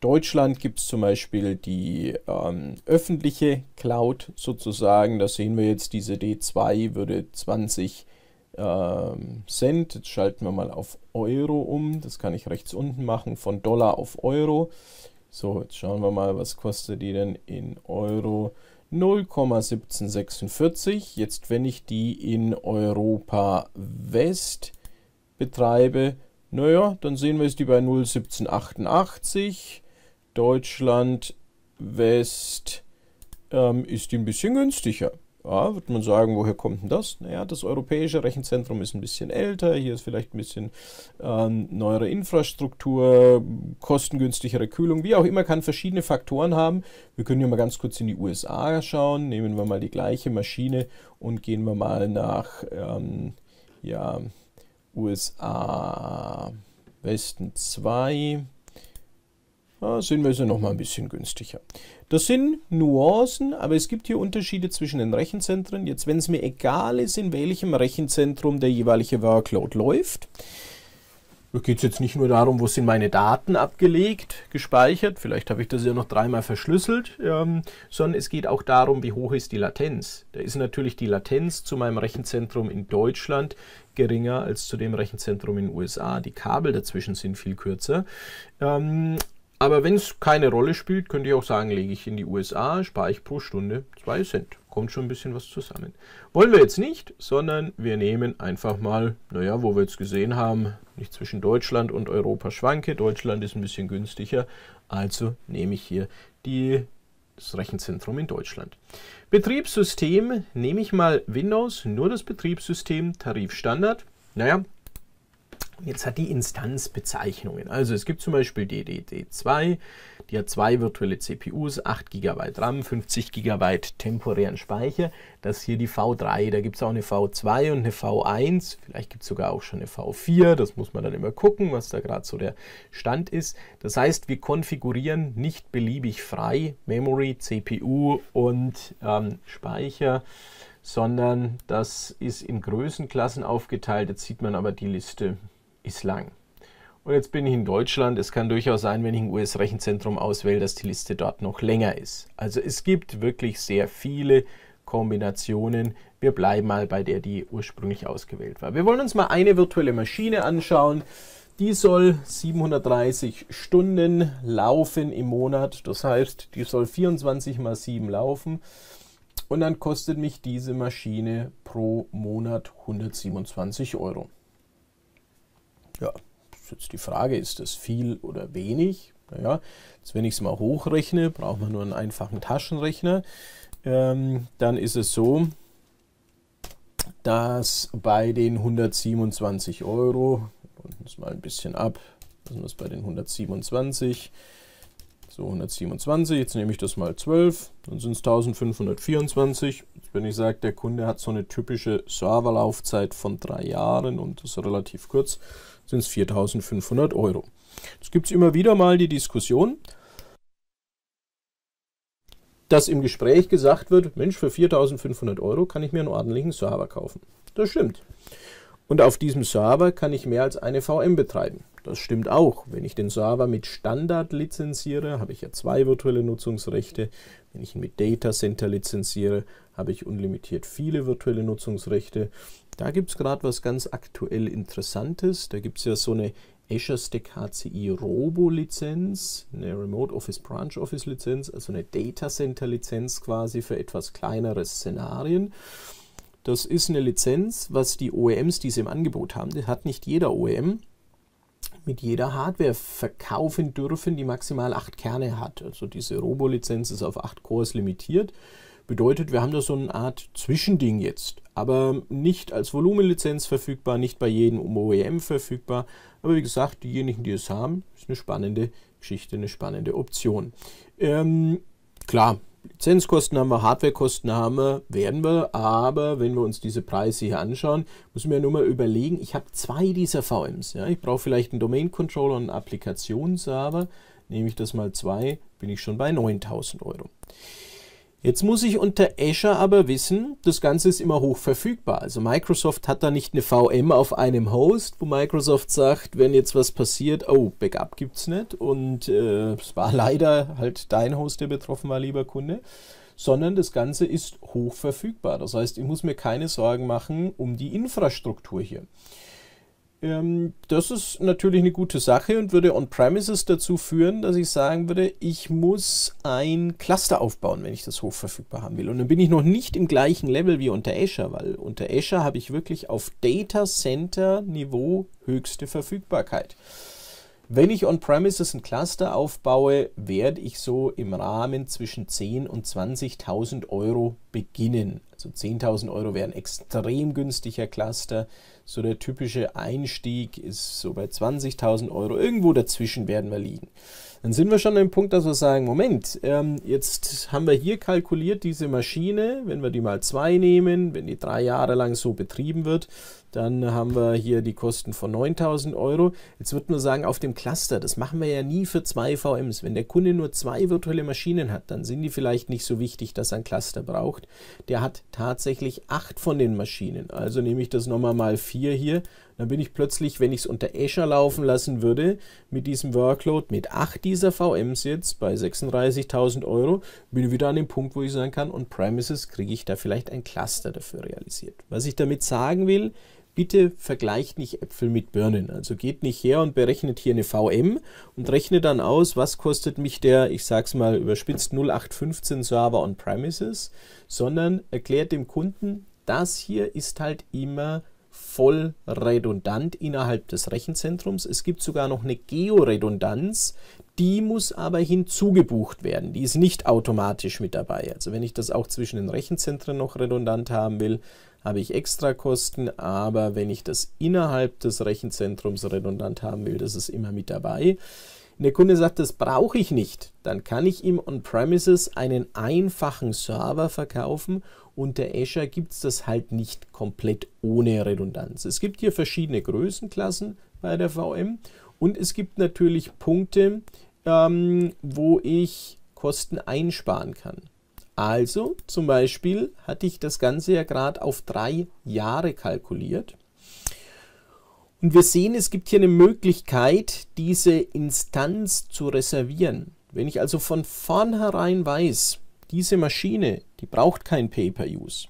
A: Deutschland gibt es zum Beispiel die ähm, öffentliche Cloud sozusagen. Da sehen wir jetzt, diese D2 würde 20 ähm, Cent. Jetzt schalten wir mal auf Euro um. Das kann ich rechts unten machen, von Dollar auf Euro. So, jetzt schauen wir mal, was kostet die denn in Euro? 0,1746. Jetzt, wenn ich die in Europa West betreibe, naja, dann sehen wir, ist die bei 0,1788. Deutschland West ähm, ist die ein bisschen günstiger. Ja, wird man sagen, woher kommt denn das? Naja, das Europäische Rechenzentrum ist ein bisschen älter, hier ist vielleicht ein bisschen ähm, neuere Infrastruktur, kostengünstigere Kühlung, wie auch immer, kann verschiedene Faktoren haben. Wir können ja mal ganz kurz in die USA schauen, nehmen wir mal die gleiche Maschine und gehen wir mal nach ähm, ja, USA Westen 2. Da sind wir sie noch mal ein bisschen günstiger. Das sind Nuancen, aber es gibt hier Unterschiede zwischen den Rechenzentren. Jetzt, wenn es mir egal ist, in welchem Rechenzentrum der jeweilige Workload läuft, da geht es jetzt nicht nur darum, wo sind meine Daten abgelegt, gespeichert, vielleicht habe ich das ja noch dreimal verschlüsselt, ähm, sondern es geht auch darum, wie hoch ist die Latenz. Da ist natürlich die Latenz zu meinem Rechenzentrum in Deutschland geringer als zu dem Rechenzentrum in den USA. Die Kabel dazwischen sind viel kürzer. Ähm, aber wenn es keine Rolle spielt, könnte ich auch sagen, lege ich in die USA, spare ich pro Stunde 2 Cent. Kommt schon ein bisschen was zusammen. Wollen wir jetzt nicht, sondern wir nehmen einfach mal, naja, wo wir jetzt gesehen haben, nicht zwischen Deutschland und Europa schwanke. Deutschland ist ein bisschen günstiger, also nehme ich hier die das Rechenzentrum in Deutschland. Betriebssystem, nehme ich mal Windows, nur das Betriebssystem, Tarifstandard. Naja, und jetzt hat die Instanz Bezeichnungen. Also es gibt zum Beispiel DDD2, die hat zwei virtuelle CPUs, 8 GB RAM, 50 GB temporären Speicher. Das ist hier die V3, da gibt es auch eine V2 und eine V1, vielleicht gibt es sogar auch schon eine V4, das muss man dann immer gucken, was da gerade so der Stand ist. Das heißt, wir konfigurieren nicht beliebig frei Memory, CPU und ähm, Speicher sondern das ist in Größenklassen aufgeteilt. Jetzt sieht man aber die Liste ist lang. Und jetzt bin ich in Deutschland. Es kann durchaus sein, wenn ich ein US-Rechenzentrum auswähle, dass die Liste dort noch länger ist. Also es gibt wirklich sehr viele Kombinationen. Wir bleiben mal bei der, die ursprünglich ausgewählt war. Wir wollen uns mal eine virtuelle Maschine anschauen. Die soll 730 Stunden laufen im Monat. Das heißt, die soll 24 mal 7 laufen. Und dann kostet mich diese Maschine pro Monat 127 Euro. Ja, jetzt die Frage, ist das viel oder wenig? Naja, jetzt wenn ich es mal hochrechne, braucht man nur einen einfachen Taschenrechner, ähm, dann ist es so, dass bei den 127 Euro, runden es mal ein bisschen ab, sind das bei den 127, so 127, jetzt nehme ich das mal 12, dann sind es 1524. Jetzt, wenn ich sage, der Kunde hat so eine typische Serverlaufzeit von drei Jahren und das ist relativ kurz, sind es 4.500 Euro. Jetzt gibt es immer wieder mal die Diskussion, dass im Gespräch gesagt wird, Mensch, für 4.500 Euro kann ich mir einen ordentlichen Server kaufen. Das stimmt. Und auf diesem Server kann ich mehr als eine VM betreiben. Das stimmt auch. Wenn ich den Server mit Standard lizenziere, habe ich ja zwei virtuelle Nutzungsrechte. Wenn ich ihn mit Data Center lizenziere, habe ich unlimitiert viele virtuelle Nutzungsrechte. Da gibt es gerade was ganz aktuell Interessantes. Da gibt es ja so eine Azure Stack HCI Robo Lizenz, eine Remote Office Branch Office Lizenz, also eine Data Center Lizenz quasi für etwas kleinere Szenarien. Das ist eine Lizenz, was die OEMs, die sie im Angebot haben, das hat nicht jeder OEM, mit jeder Hardware verkaufen dürfen, die maximal acht Kerne hat. Also diese Robo-Lizenz ist auf acht Cores limitiert. Bedeutet, wir haben da so eine Art Zwischending jetzt aber nicht als Volumenlizenz verfügbar, nicht bei jedem um OEM verfügbar. Aber wie gesagt, diejenigen, die es haben, ist eine spannende Geschichte, eine spannende Option. Ähm, klar, Lizenzkosten haben wir, Hardwarekosten haben wir, werden wir, aber wenn wir uns diese Preise hier anschauen, müssen wir nur mal überlegen, ich habe zwei dieser VMs. Ja? Ich brauche vielleicht einen Domain-Controller und einen Applikationsserver. Nehme ich das mal zwei, bin ich schon bei 9000 Euro. Jetzt muss ich unter Azure aber wissen, das Ganze ist immer hoch verfügbar. Also Microsoft hat da nicht eine VM auf einem Host, wo Microsoft sagt, wenn jetzt was passiert, oh, Backup gibt's nicht und äh, es war [LAUGHS] leider halt dein Host, der betroffen war, lieber Kunde, sondern das Ganze ist hoch verfügbar. Das heißt, ich muss mir keine Sorgen machen um die Infrastruktur hier. Ähm, das ist natürlich eine gute Sache und würde On-Premises dazu führen, dass ich sagen würde, ich muss ein Cluster aufbauen, wenn ich das hochverfügbar haben will. Und dann bin ich noch nicht im gleichen Level wie unter Azure, weil unter Azure habe ich wirklich auf Data Center Niveau höchste Verfügbarkeit. Wenn ich on-premises ein Cluster aufbaue, werde ich so im Rahmen zwischen 10.000 und 20.000 Euro beginnen. Also 10.000 Euro wäre ein extrem günstiger Cluster. So der typische Einstieg ist so bei 20.000 Euro. Irgendwo dazwischen werden wir liegen. Dann sind wir schon an dem Punkt, dass wir sagen, Moment, ähm, jetzt haben wir hier kalkuliert, diese Maschine, wenn wir die mal 2 nehmen, wenn die drei Jahre lang so betrieben wird, dann haben wir hier die Kosten von 9000 Euro. Jetzt wird man sagen, auf dem Cluster, das machen wir ja nie für zwei VMs. Wenn der Kunde nur zwei virtuelle Maschinen hat, dann sind die vielleicht nicht so wichtig, dass er ein Cluster braucht. Der hat tatsächlich acht von den Maschinen. Also nehme ich das nochmal mal vier hier. Dann bin ich plötzlich, wenn ich es unter Azure laufen lassen würde, mit diesem Workload, mit acht dieser VMs jetzt bei 36.000 Euro, bin ich wieder an dem Punkt, wo ich sagen kann, on-premises kriege ich da vielleicht ein Cluster dafür realisiert. Was ich damit sagen will, bitte vergleicht nicht Äpfel mit Birnen. Also geht nicht her und berechnet hier eine VM und rechnet dann aus, was kostet mich der, ich sag's mal überspitzt 0815 Server on Premises, sondern erklärt dem Kunden, das hier ist halt immer voll redundant innerhalb des Rechenzentrums. Es gibt sogar noch eine Georedundanz, die muss aber hinzugebucht werden. Die ist nicht automatisch mit dabei. Also wenn ich das auch zwischen den Rechenzentren noch redundant haben will, habe ich extra Kosten, aber wenn ich das innerhalb des Rechenzentrums redundant haben will, das ist immer mit dabei. Wenn der Kunde sagt, das brauche ich nicht, dann kann ich ihm on-premises einen einfachen Server verkaufen und der Azure gibt es das halt nicht komplett ohne Redundanz. Es gibt hier verschiedene Größenklassen bei der VM und es gibt natürlich Punkte, ähm, wo ich Kosten einsparen kann. Also zum Beispiel hatte ich das Ganze ja gerade auf drei Jahre kalkuliert. Und wir sehen, es gibt hier eine Möglichkeit, diese Instanz zu reservieren. Wenn ich also von vornherein weiß, diese Maschine, die braucht kein Pay-Per-Use,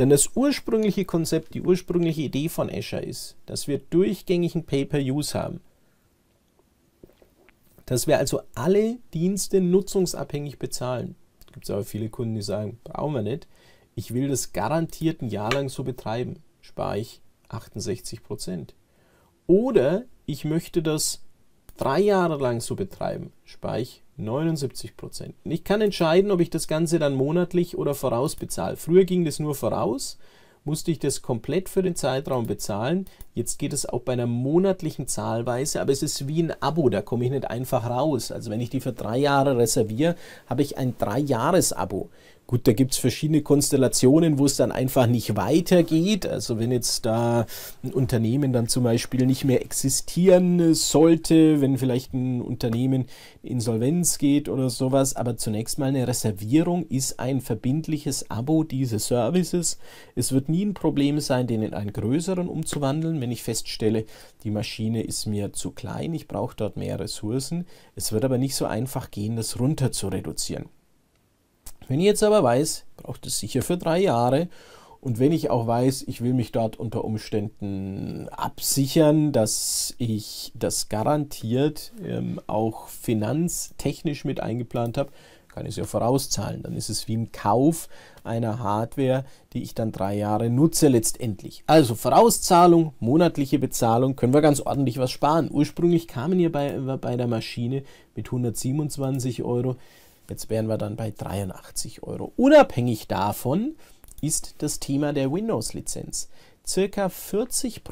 A: denn das ursprüngliche Konzept, die ursprüngliche Idee von Azure ist, dass wir durchgängigen Pay-Per-Use haben dass wir also alle Dienste nutzungsabhängig bezahlen. Es gibt aber viele Kunden, die sagen, brauchen wir nicht. Ich will das garantiert ein Jahr lang so betreiben. Spare ich 68 Prozent. Oder ich möchte das drei Jahre lang so betreiben. Spare ich 79 Prozent. Ich kann entscheiden, ob ich das Ganze dann monatlich oder voraus bezahle. Früher ging das nur voraus musste ich das komplett für den Zeitraum bezahlen. Jetzt geht es auch bei einer monatlichen Zahlweise, aber es ist wie ein Abo, da komme ich nicht einfach raus. Also wenn ich die für drei Jahre reserviere, habe ich ein Drei-Jahres-Abo. Gut, da gibt es verschiedene Konstellationen, wo es dann einfach nicht weitergeht. Also wenn jetzt da ein Unternehmen dann zum Beispiel nicht mehr existieren sollte, wenn vielleicht ein Unternehmen insolvenz geht oder sowas. Aber zunächst mal eine Reservierung ist ein verbindliches Abo dieses Services. Es wird nie ein Problem sein, den in einen größeren umzuwandeln, wenn ich feststelle, die Maschine ist mir zu klein, ich brauche dort mehr Ressourcen. Es wird aber nicht so einfach gehen, das runter zu reduzieren. Wenn ich jetzt aber weiß, braucht es sicher für drei Jahre und wenn ich auch weiß, ich will mich dort unter Umständen absichern, dass ich das garantiert ähm, auch finanztechnisch mit eingeplant habe, kann ich es ja vorauszahlen. Dann ist es wie ein Kauf einer Hardware, die ich dann drei Jahre nutze letztendlich. Also Vorauszahlung, monatliche Bezahlung, können wir ganz ordentlich was sparen. Ursprünglich kamen hier bei, bei der Maschine mit 127 Euro Jetzt wären wir dann bei 83 Euro. Unabhängig davon ist das Thema der Windows-Lizenz. Circa 40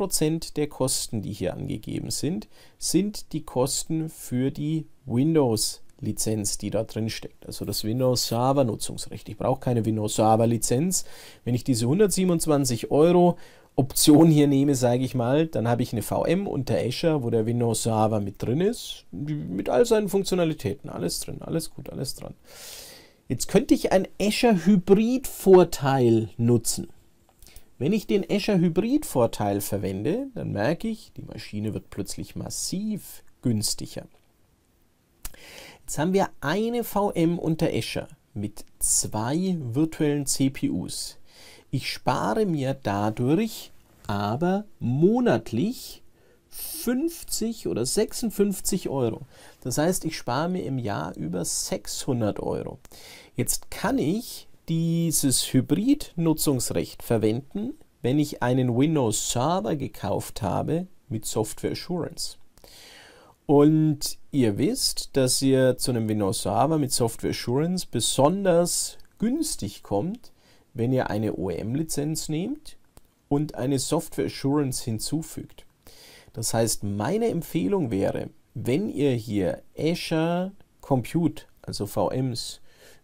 A: der Kosten, die hier angegeben sind, sind die Kosten für die Windows-Lizenz, die da drin steckt. Also das Windows-Server-Nutzungsrecht. Ich brauche keine Windows-Server-Lizenz. Wenn ich diese 127 Euro Option hier nehme, sage ich mal, dann habe ich eine VM unter Azure, wo der Windows Server mit drin ist, mit all seinen Funktionalitäten, alles drin, alles gut, alles dran. Jetzt könnte ich einen Azure Hybrid Vorteil nutzen. Wenn ich den Azure Hybrid Vorteil verwende, dann merke ich, die Maschine wird plötzlich massiv günstiger. Jetzt haben wir eine VM unter Azure mit zwei virtuellen CPUs. Ich spare mir dadurch aber monatlich 50 oder 56 Euro. Das heißt, ich spare mir im Jahr über 600 Euro. Jetzt kann ich dieses Hybrid-Nutzungsrecht verwenden, wenn ich einen Windows Server gekauft habe mit Software Assurance. Und ihr wisst, dass ihr zu einem Windows Server mit Software Assurance besonders günstig kommt, wenn ihr eine OEM-Lizenz nehmt und eine Software Assurance hinzufügt. Das heißt, meine Empfehlung wäre, wenn ihr hier Azure Compute, also VMs,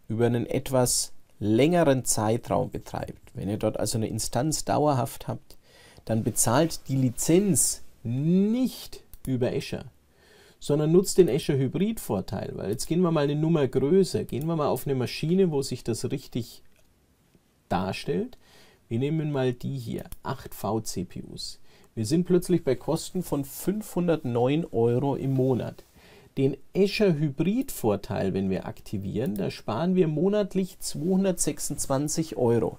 A: über einen etwas längeren Zeitraum betreibt, wenn ihr dort also eine Instanz dauerhaft habt, dann bezahlt die Lizenz nicht über Azure, sondern nutzt den Azure Hybrid Vorteil, weil jetzt gehen wir mal eine Nummer größer, gehen wir mal auf eine Maschine, wo sich das richtig darstellt. Wir nehmen mal die hier, 8 V-CPUs. Wir sind plötzlich bei Kosten von 509 Euro im Monat. Den Azure Hybrid Vorteil, wenn wir aktivieren, da sparen wir monatlich 226 Euro.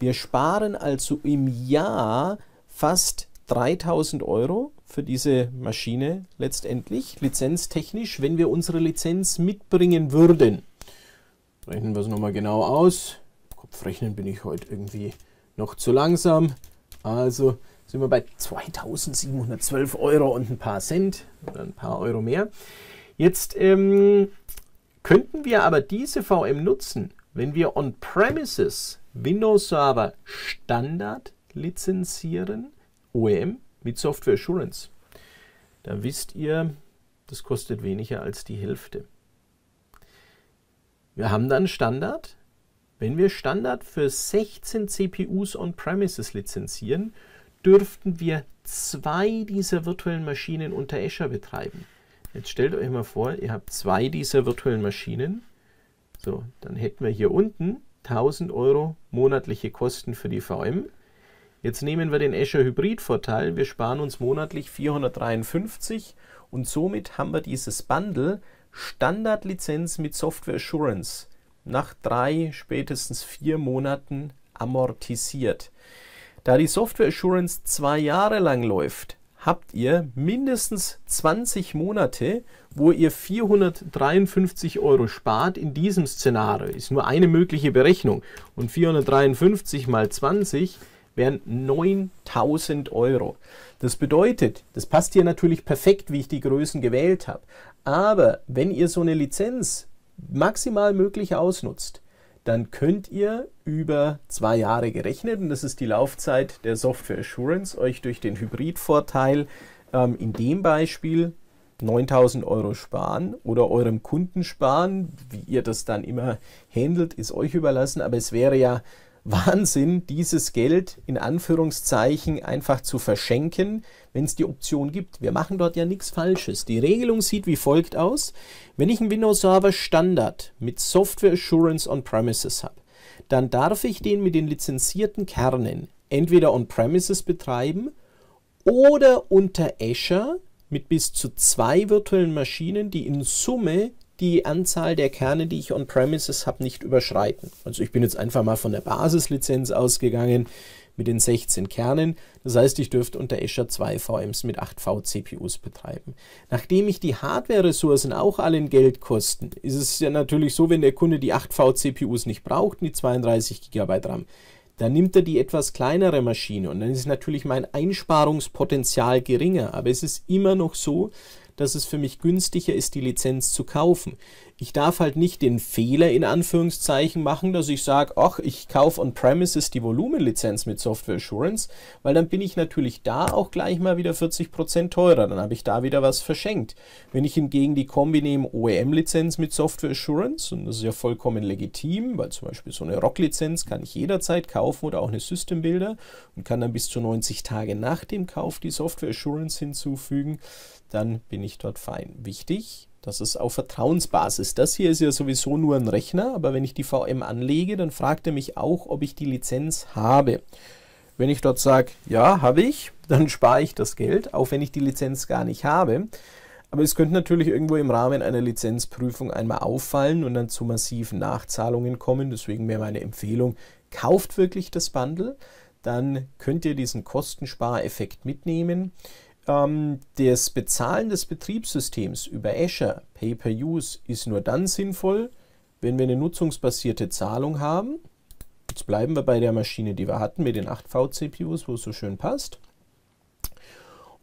A: Wir sparen also im Jahr fast 3000 Euro für diese Maschine letztendlich, lizenztechnisch, wenn wir unsere Lizenz mitbringen würden. Rechnen wir es nochmal genau aus. Rechnen bin ich heute irgendwie noch zu langsam. Also sind wir bei 2712 Euro und ein paar Cent oder ein paar Euro mehr. Jetzt ähm, könnten wir aber diese VM nutzen, wenn wir on-premises Windows Server Standard lizenzieren, OEM mit Software Assurance. Da wisst ihr, das kostet weniger als die Hälfte. Wir haben dann Standard, wenn wir Standard für 16 CPUs on-premises lizenzieren, dürften wir zwei dieser virtuellen Maschinen unter Azure betreiben. Jetzt stellt euch mal vor, ihr habt zwei dieser virtuellen Maschinen. So, dann hätten wir hier unten 1000 Euro monatliche Kosten für die VM. Jetzt nehmen wir den Azure Hybrid Vorteil. Wir sparen uns monatlich 453 und somit haben wir dieses Bundle Standardlizenz mit Software Assurance nach drei, spätestens vier Monaten amortisiert. Da die Software Assurance zwei Jahre lang läuft, habt ihr mindestens 20 Monate, wo ihr 453 Euro spart in diesem Szenario. Ist nur eine mögliche Berechnung. Und 453 mal 20 wären 9000 Euro. Das bedeutet, das passt hier natürlich perfekt, wie ich die Größen gewählt habe. Aber wenn ihr so eine Lizenz maximal möglich ausnutzt, dann könnt ihr über zwei Jahre gerechnet, und das ist die Laufzeit der Software Assurance, euch durch den Hybridvorteil ähm, in dem Beispiel 9000 Euro sparen oder eurem Kunden sparen. Wie ihr das dann immer handelt, ist euch überlassen, aber es wäre ja Wahnsinn, dieses Geld in Anführungszeichen einfach zu verschenken, wenn es die Option gibt. Wir machen dort ja nichts Falsches. Die Regelung sieht wie folgt aus. Wenn ich einen Windows Server Standard mit Software Assurance On-Premises habe, dann darf ich den mit den lizenzierten Kernen entweder On-Premises betreiben oder unter Azure mit bis zu zwei virtuellen Maschinen, die in Summe die Anzahl der Kerne, die ich on-premises habe, nicht überschreiten. Also ich bin jetzt einfach mal von der Basislizenz ausgegangen mit den 16 Kernen. Das heißt, ich dürfte unter Azure 2 VMs mit 8 V-CPUs betreiben. Nachdem ich die Hardware-Ressourcen auch allen Geld kosten, ist es ja natürlich so, wenn der Kunde die 8 V-CPUs nicht braucht, die 32 GB RAM, dann nimmt er die etwas kleinere Maschine und dann ist natürlich mein Einsparungspotenzial geringer. Aber es ist immer noch so, dass es für mich günstiger ist, die Lizenz zu kaufen. Ich darf halt nicht den Fehler in Anführungszeichen machen, dass ich sage, ach, ich kaufe on-premises die Volumenlizenz mit Software Assurance, weil dann bin ich natürlich da auch gleich mal wieder 40% teurer, dann habe ich da wieder was verschenkt. Wenn ich hingegen die Kombi nehme OEM-Lizenz mit Software Assurance, und das ist ja vollkommen legitim, weil zum Beispiel so eine Rock-Lizenz kann ich jederzeit kaufen oder auch eine System Builder und kann dann bis zu 90 Tage nach dem Kauf die Software Assurance hinzufügen, dann bin ich dort fein. Wichtig, das ist auf Vertrauensbasis. Das hier ist ja sowieso nur ein Rechner, aber wenn ich die VM anlege, dann fragt er mich auch, ob ich die Lizenz habe. Wenn ich dort sage, ja, habe ich, dann spare ich das Geld, auch wenn ich die Lizenz gar nicht habe. Aber es könnte natürlich irgendwo im Rahmen einer Lizenzprüfung einmal auffallen und dann zu massiven Nachzahlungen kommen. Deswegen wäre meine Empfehlung, kauft wirklich das Bundle, dann könnt ihr diesen Kostenspareffekt mitnehmen. Ähm, das Bezahlen des Betriebssystems über Azure Pay-per-Use ist nur dann sinnvoll, wenn wir eine nutzungsbasierte Zahlung haben. Jetzt bleiben wir bei der Maschine, die wir hatten mit den 8 VCPUs, wo es so schön passt.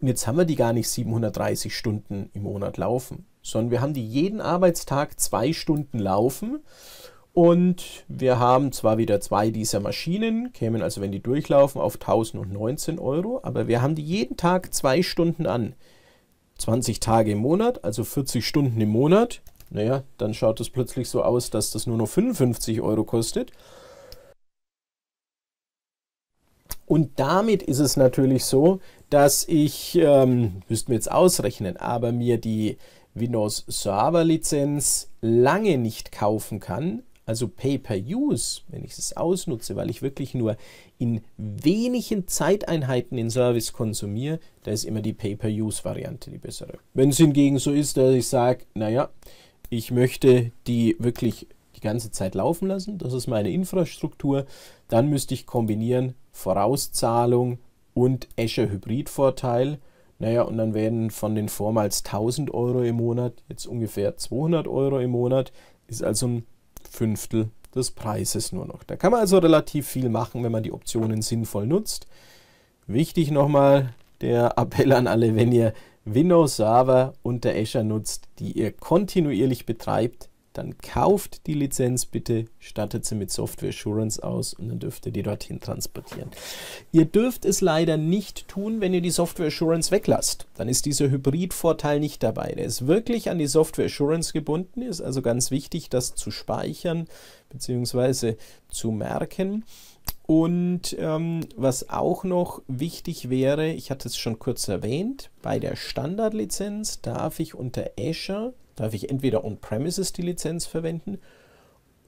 A: Und jetzt haben wir die gar nicht 730 Stunden im Monat laufen, sondern wir haben die jeden Arbeitstag zwei Stunden laufen und wir haben zwar wieder zwei dieser Maschinen, kämen also, wenn die durchlaufen, auf 1019 Euro, aber wir haben die jeden Tag zwei Stunden an. 20 Tage im Monat, also 40 Stunden im Monat. Naja, dann schaut es plötzlich so aus, dass das nur noch 55 Euro kostet. Und damit ist es natürlich so, dass ich, ähm, müssten wir jetzt ausrechnen, aber mir die Windows Server Lizenz lange nicht kaufen kann, also Pay-per-Use, wenn ich es ausnutze, weil ich wirklich nur in wenigen Zeiteinheiten den Service konsumiere, da ist immer die Pay-per-Use-Variante die bessere. Wenn es hingegen so ist, dass ich sage, naja, ich möchte die wirklich die ganze Zeit laufen lassen, das ist meine Infrastruktur, dann müsste ich kombinieren Vorauszahlung und Azure Hybrid-Vorteil. Naja, und dann werden von den vormals 1000 Euro im Monat jetzt ungefähr 200 Euro im Monat. Ist also ein Fünftel des Preises nur noch. Da kann man also relativ viel machen, wenn man die Optionen sinnvoll nutzt. Wichtig nochmal der Appell an alle, wenn ihr Windows Server unter Azure nutzt, die ihr kontinuierlich betreibt, dann kauft die Lizenz bitte, startet sie mit Software Assurance aus und dann dürft ihr die dorthin transportieren. Ihr dürft es leider nicht tun, wenn ihr die Software Assurance weglasst. Dann ist dieser Hybrid-Vorteil nicht dabei. Der ist wirklich an die Software Assurance gebunden, ist also ganz wichtig, das zu speichern bzw. zu merken. Und ähm, was auch noch wichtig wäre, ich hatte es schon kurz erwähnt, bei der Standardlizenz darf ich unter Azure darf ich entweder on-premises die Lizenz verwenden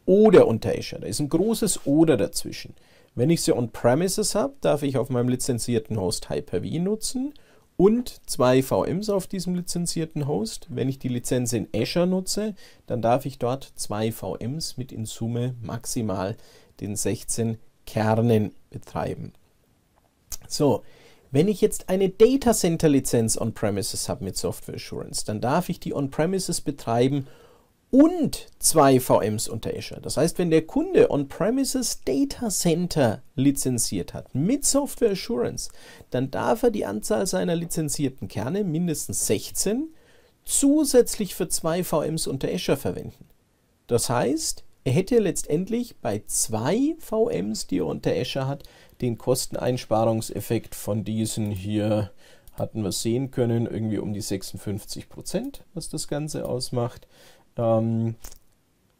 A: oder unter Azure. Da ist ein großes Oder dazwischen. Wenn ich sie on-premises habe, darf ich auf meinem lizenzierten Host Hyper-V nutzen und zwei VMs auf diesem lizenzierten Host. Wenn ich die Lizenz in Azure nutze, dann darf ich dort zwei VMs mit in Summe maximal den 16 Kernen betreiben. So, wenn ich jetzt eine Data Center Lizenz on-premises habe mit Software Assurance, dann darf ich die on-premises betreiben und zwei VMs unter Azure. Das heißt, wenn der Kunde on-premises Data Center lizenziert hat mit Software Assurance, dann darf er die Anzahl seiner lizenzierten Kerne, mindestens 16, zusätzlich für zwei VMs unter Azure verwenden. Das heißt, er hätte letztendlich bei zwei VMs, die er unter Azure hat, den Kosteneinsparungseffekt von diesen hier hatten wir sehen können, irgendwie um die 56 Prozent, was das Ganze ausmacht. Ähm,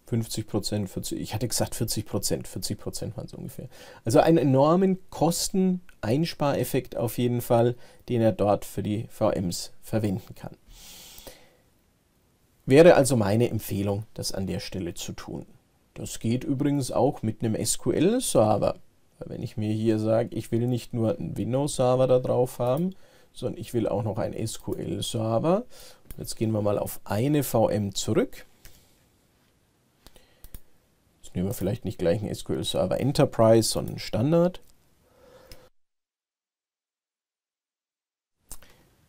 A: 50 Prozent, 40, ich hatte gesagt 40 Prozent, 40 Prozent waren es ungefähr. Also einen enormen Kosteneinspareffekt auf jeden Fall, den er dort für die VMs verwenden kann. Wäre also meine Empfehlung, das an der Stelle zu tun. Das geht übrigens auch mit einem SQL-Server. Wenn ich mir hier sage, ich will nicht nur einen Windows-Server da drauf haben, sondern ich will auch noch einen SQL-Server. Jetzt gehen wir mal auf eine VM zurück. Jetzt nehmen wir vielleicht nicht gleich einen SQL-Server Enterprise, sondern Standard.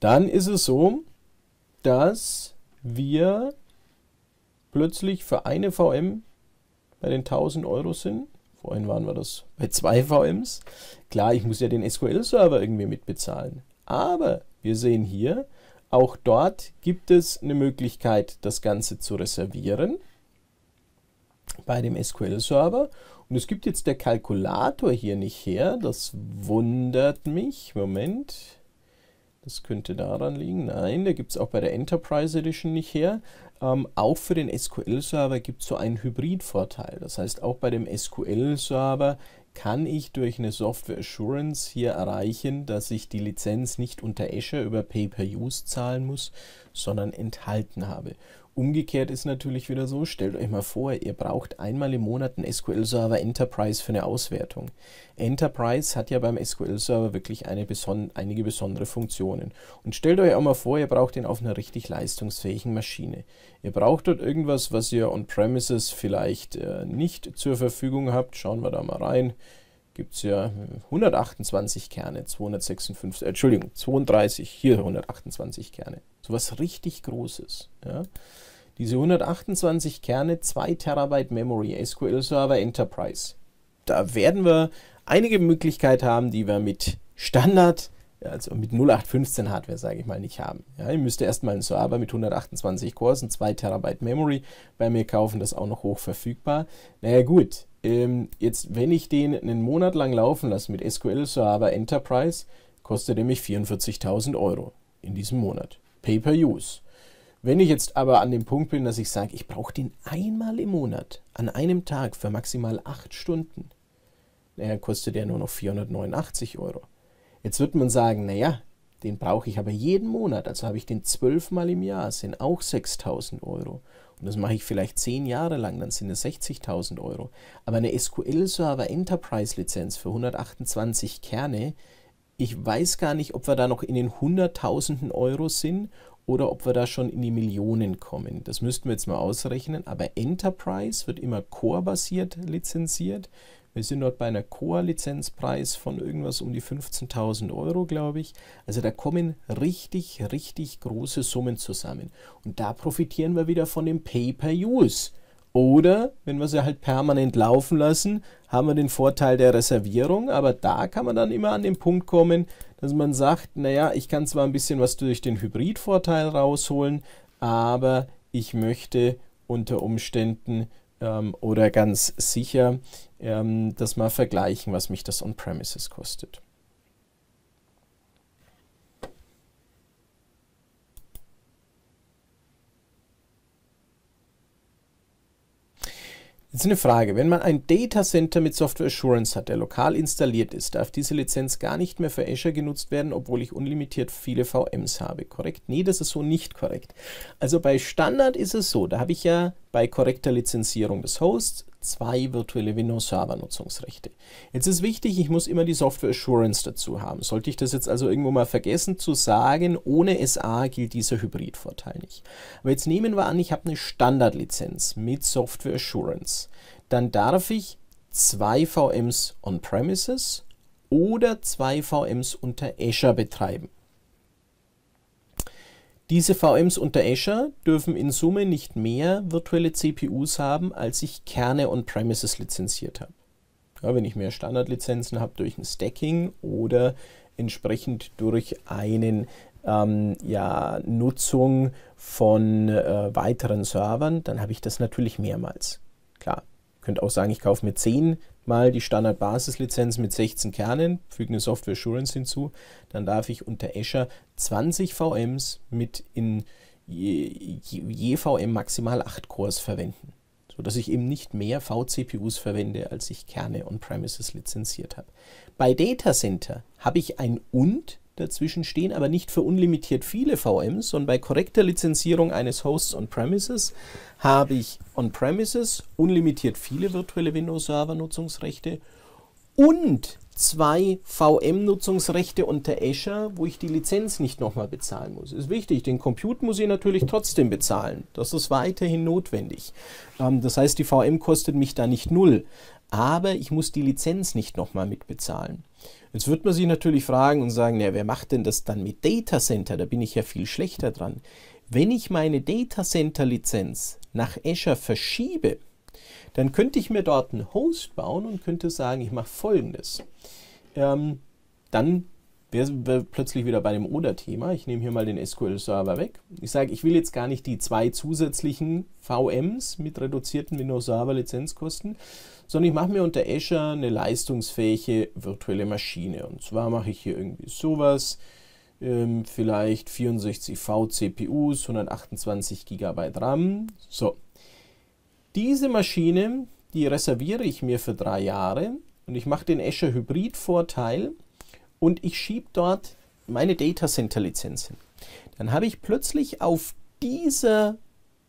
A: Dann ist es so, dass wir plötzlich für eine VM bei den 1000 Euro sind Vorhin waren wir das bei zwei VMs. Klar, ich muss ja den SQL-Server irgendwie mitbezahlen. Aber wir sehen hier, auch dort gibt es eine Möglichkeit, das Ganze zu reservieren bei dem SQL-Server. Und es gibt jetzt der Kalkulator hier nicht her. Das wundert mich. Moment. Das könnte daran liegen. Nein, der gibt es auch bei der Enterprise Edition nicht her. Ähm, auch für den SQL-Server gibt es so einen Hybrid-Vorteil. Das heißt, auch bei dem SQL-Server kann ich durch eine Software Assurance hier erreichen, dass ich die Lizenz nicht unter Azure über Pay-per-Use zahlen muss, sondern enthalten habe. Umgekehrt ist natürlich wieder so, stellt euch mal vor, ihr braucht einmal im Monat einen SQL Server Enterprise für eine Auswertung. Enterprise hat ja beim SQL Server wirklich eine beson einige besondere Funktionen. Und stellt euch auch mal vor, ihr braucht ihn auf einer richtig leistungsfähigen Maschine. Ihr braucht dort irgendwas, was ihr on-premises vielleicht äh, nicht zur Verfügung habt. Schauen wir da mal rein gibt es ja 128 Kerne, 256, äh, Entschuldigung, 32, hier 128 Kerne. So was richtig Großes. Ja. Diese 128 Kerne, 2 Terabyte Memory, SQL Server Enterprise. Da werden wir einige Möglichkeiten haben, die wir mit Standard, also mit 0815 Hardware, sage ich mal, nicht haben. Ja, ihr müsst erstmal einen Server mit 128 Cores und 2 Terabyte Memory bei mir kaufen, das auch noch hoch verfügbar. Naja gut, ähm, jetzt, wenn ich den einen Monat lang laufen lasse mit SQL Server Enterprise, kostet er mich 44.000 Euro in diesem Monat. Pay per Use. Wenn ich jetzt aber an dem Punkt bin, dass ich sage, ich brauche den einmal im Monat, an einem Tag für maximal acht Stunden, naja, kostet der nur noch 489 Euro. Jetzt wird man sagen, naja, den brauche ich aber jeden Monat, also habe ich den zwölfmal im Jahr, sind auch 6000 Euro. Und das mache ich vielleicht zehn Jahre lang, dann sind es 60.000 Euro. Aber eine SQL Server Enterprise Lizenz für 128 Kerne, ich weiß gar nicht, ob wir da noch in den Hunderttausenden Euro sind oder ob wir da schon in die Millionen kommen. Das müssten wir jetzt mal ausrechnen. Aber Enterprise wird immer Core-basiert lizenziert. Wir sind dort bei einer Core-Lizenzpreis von irgendwas um die 15.000 Euro, glaube ich. Also da kommen richtig, richtig große Summen zusammen. Und da profitieren wir wieder von dem Pay-per-Use. Oder wenn wir sie halt permanent laufen lassen, haben wir den Vorteil der Reservierung, aber da kann man dann immer an den Punkt kommen, dass man sagt, naja, ich kann zwar ein bisschen was durch den Hybrid-Vorteil rausholen, aber ich möchte unter Umständen ähm, oder ganz sicher ähm, das mal vergleichen, was mich das On-Premises kostet. Jetzt eine Frage. Wenn man ein Datacenter mit Software Assurance hat, der lokal installiert ist, darf diese Lizenz gar nicht mehr für Azure genutzt werden, obwohl ich unlimitiert viele VMs habe, korrekt? Nee, das ist so nicht korrekt. Also bei Standard ist es so, da habe ich ja bei korrekter Lizenzierung des Hosts zwei virtuelle Windows Server Nutzungsrechte. Jetzt ist wichtig, ich muss immer die Software Assurance dazu haben. Sollte ich das jetzt also irgendwo mal vergessen zu sagen, ohne SA gilt dieser Hybridvorteil nicht. Aber jetzt nehmen wir an, ich habe eine Standardlizenz mit Software Assurance. Dann darf ich zwei VMs on-premises oder zwei VMs unter Azure betreiben. Diese VMs unter Azure dürfen in Summe nicht mehr virtuelle CPUs haben, als ich Kerne on-premises lizenziert habe. Ja, wenn ich mehr Standardlizenzen habe durch ein Stacking oder entsprechend durch eine ähm, ja, Nutzung von äh, weiteren Servern, dann habe ich das natürlich mehrmals. Klar, könnt auch sagen, ich kaufe mir 10 mal die Standard-Basis-Lizenz mit 16 Kernen, füge eine Software Assurance hinzu, dann darf ich unter Azure 20 VMs mit in je, je VM maximal 8 Cores verwenden, sodass ich eben nicht mehr vCPUs verwende, als ich Kerne on-premises lizenziert habe. Bei Data Center habe ich ein und Dazwischen stehen aber nicht für unlimitiert viele VMs, sondern bei korrekter Lizenzierung eines Hosts on-premises habe ich on-premises unlimitiert viele virtuelle Windows-Server-Nutzungsrechte und zwei VM-Nutzungsrechte unter Azure, wo ich die Lizenz nicht nochmal bezahlen muss. Ist wichtig, den Compute muss ich natürlich trotzdem bezahlen. Das ist weiterhin notwendig. Ähm, das heißt, die VM kostet mich da nicht null, aber ich muss die Lizenz nicht nochmal mitbezahlen. Jetzt wird man sich natürlich fragen und sagen, ja, wer macht denn das dann mit Data Center? Da bin ich ja viel schlechter dran. Wenn ich meine Data Center Lizenz nach Azure verschiebe, dann könnte ich mir dort einen Host bauen und könnte sagen, ich mache folgendes. Ähm, dann wären wir plötzlich wieder bei dem Oder-Thema. Ich nehme hier mal den SQL-Server weg. Ich sage, ich will jetzt gar nicht die zwei zusätzlichen VMs mit reduzierten Windows-Server-Lizenzkosten, sondern ich mache mir unter Azure eine leistungsfähige virtuelle Maschine. Und zwar mache ich hier irgendwie sowas, ähm, vielleicht 64V CPUs, 128 GB RAM. So, diese Maschine, die reserviere ich mir für drei Jahre und ich mache den Azure Hybrid Vorteil und ich schiebe dort meine Data Center hin. Dann habe ich plötzlich auf dieser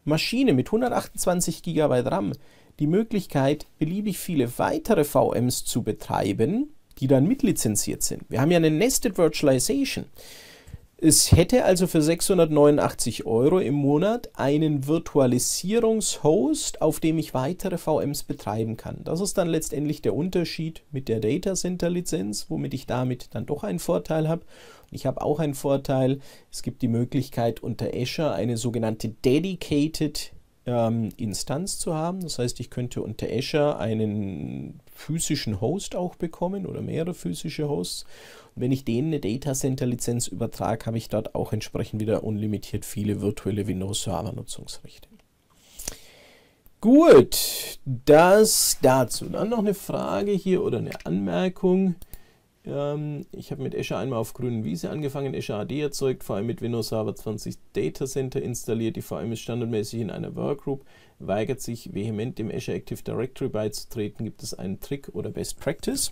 A: Maschine mit 128 GB RAM die Möglichkeit, beliebig viele weitere VMs zu betreiben, die dann mitlizenziert sind. Wir haben ja eine Nested Virtualization. Es hätte also für 689 Euro im Monat einen Virtualisierungshost, auf dem ich weitere VMs betreiben kann. Das ist dann letztendlich der Unterschied mit der Data Center Lizenz, womit ich damit dann doch einen Vorteil habe. Ich habe auch einen Vorteil, es gibt die Möglichkeit unter Azure eine sogenannte Dedicated ähm, Instanz zu haben. Das heißt, ich könnte unter Azure einen physischen Host auch bekommen oder mehrere physische Hosts. Und wenn ich denen eine Data Center Lizenz übertrage, habe ich dort auch entsprechend wieder unlimitiert viele virtuelle Windows Server Nutzungsrechte. Gut, das dazu. Dann noch eine Frage hier oder eine Anmerkung. Ähm, ich habe mit Azure einmal auf grünen Wiese angefangen, Azure AD erzeugt, vor allem mit Windows Server 20 Data Center installiert, die VM ist standardmäßig in einer Workgroup, weigert sich vehement dem Azure Active Directory beizutreten. Gibt es einen Trick oder Best Practice?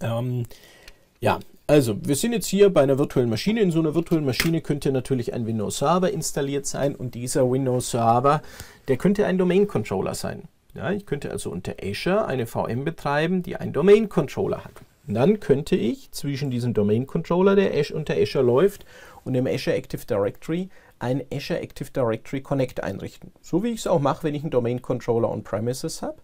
A: Ähm, ja, also, wir sind jetzt hier bei einer virtuellen Maschine. In so einer virtuellen Maschine könnte natürlich ein Windows Server installiert sein und dieser Windows Server, der könnte ein Domain Controller sein. Ja, ich könnte also unter Azure eine VM betreiben, die einen Domain Controller hat dann könnte ich zwischen diesem Domain Controller, der unter Azure läuft, und dem Azure Active Directory ein Azure Active Directory Connect einrichten. So wie ich es auch mache, wenn ich einen Domain Controller on-premises habe.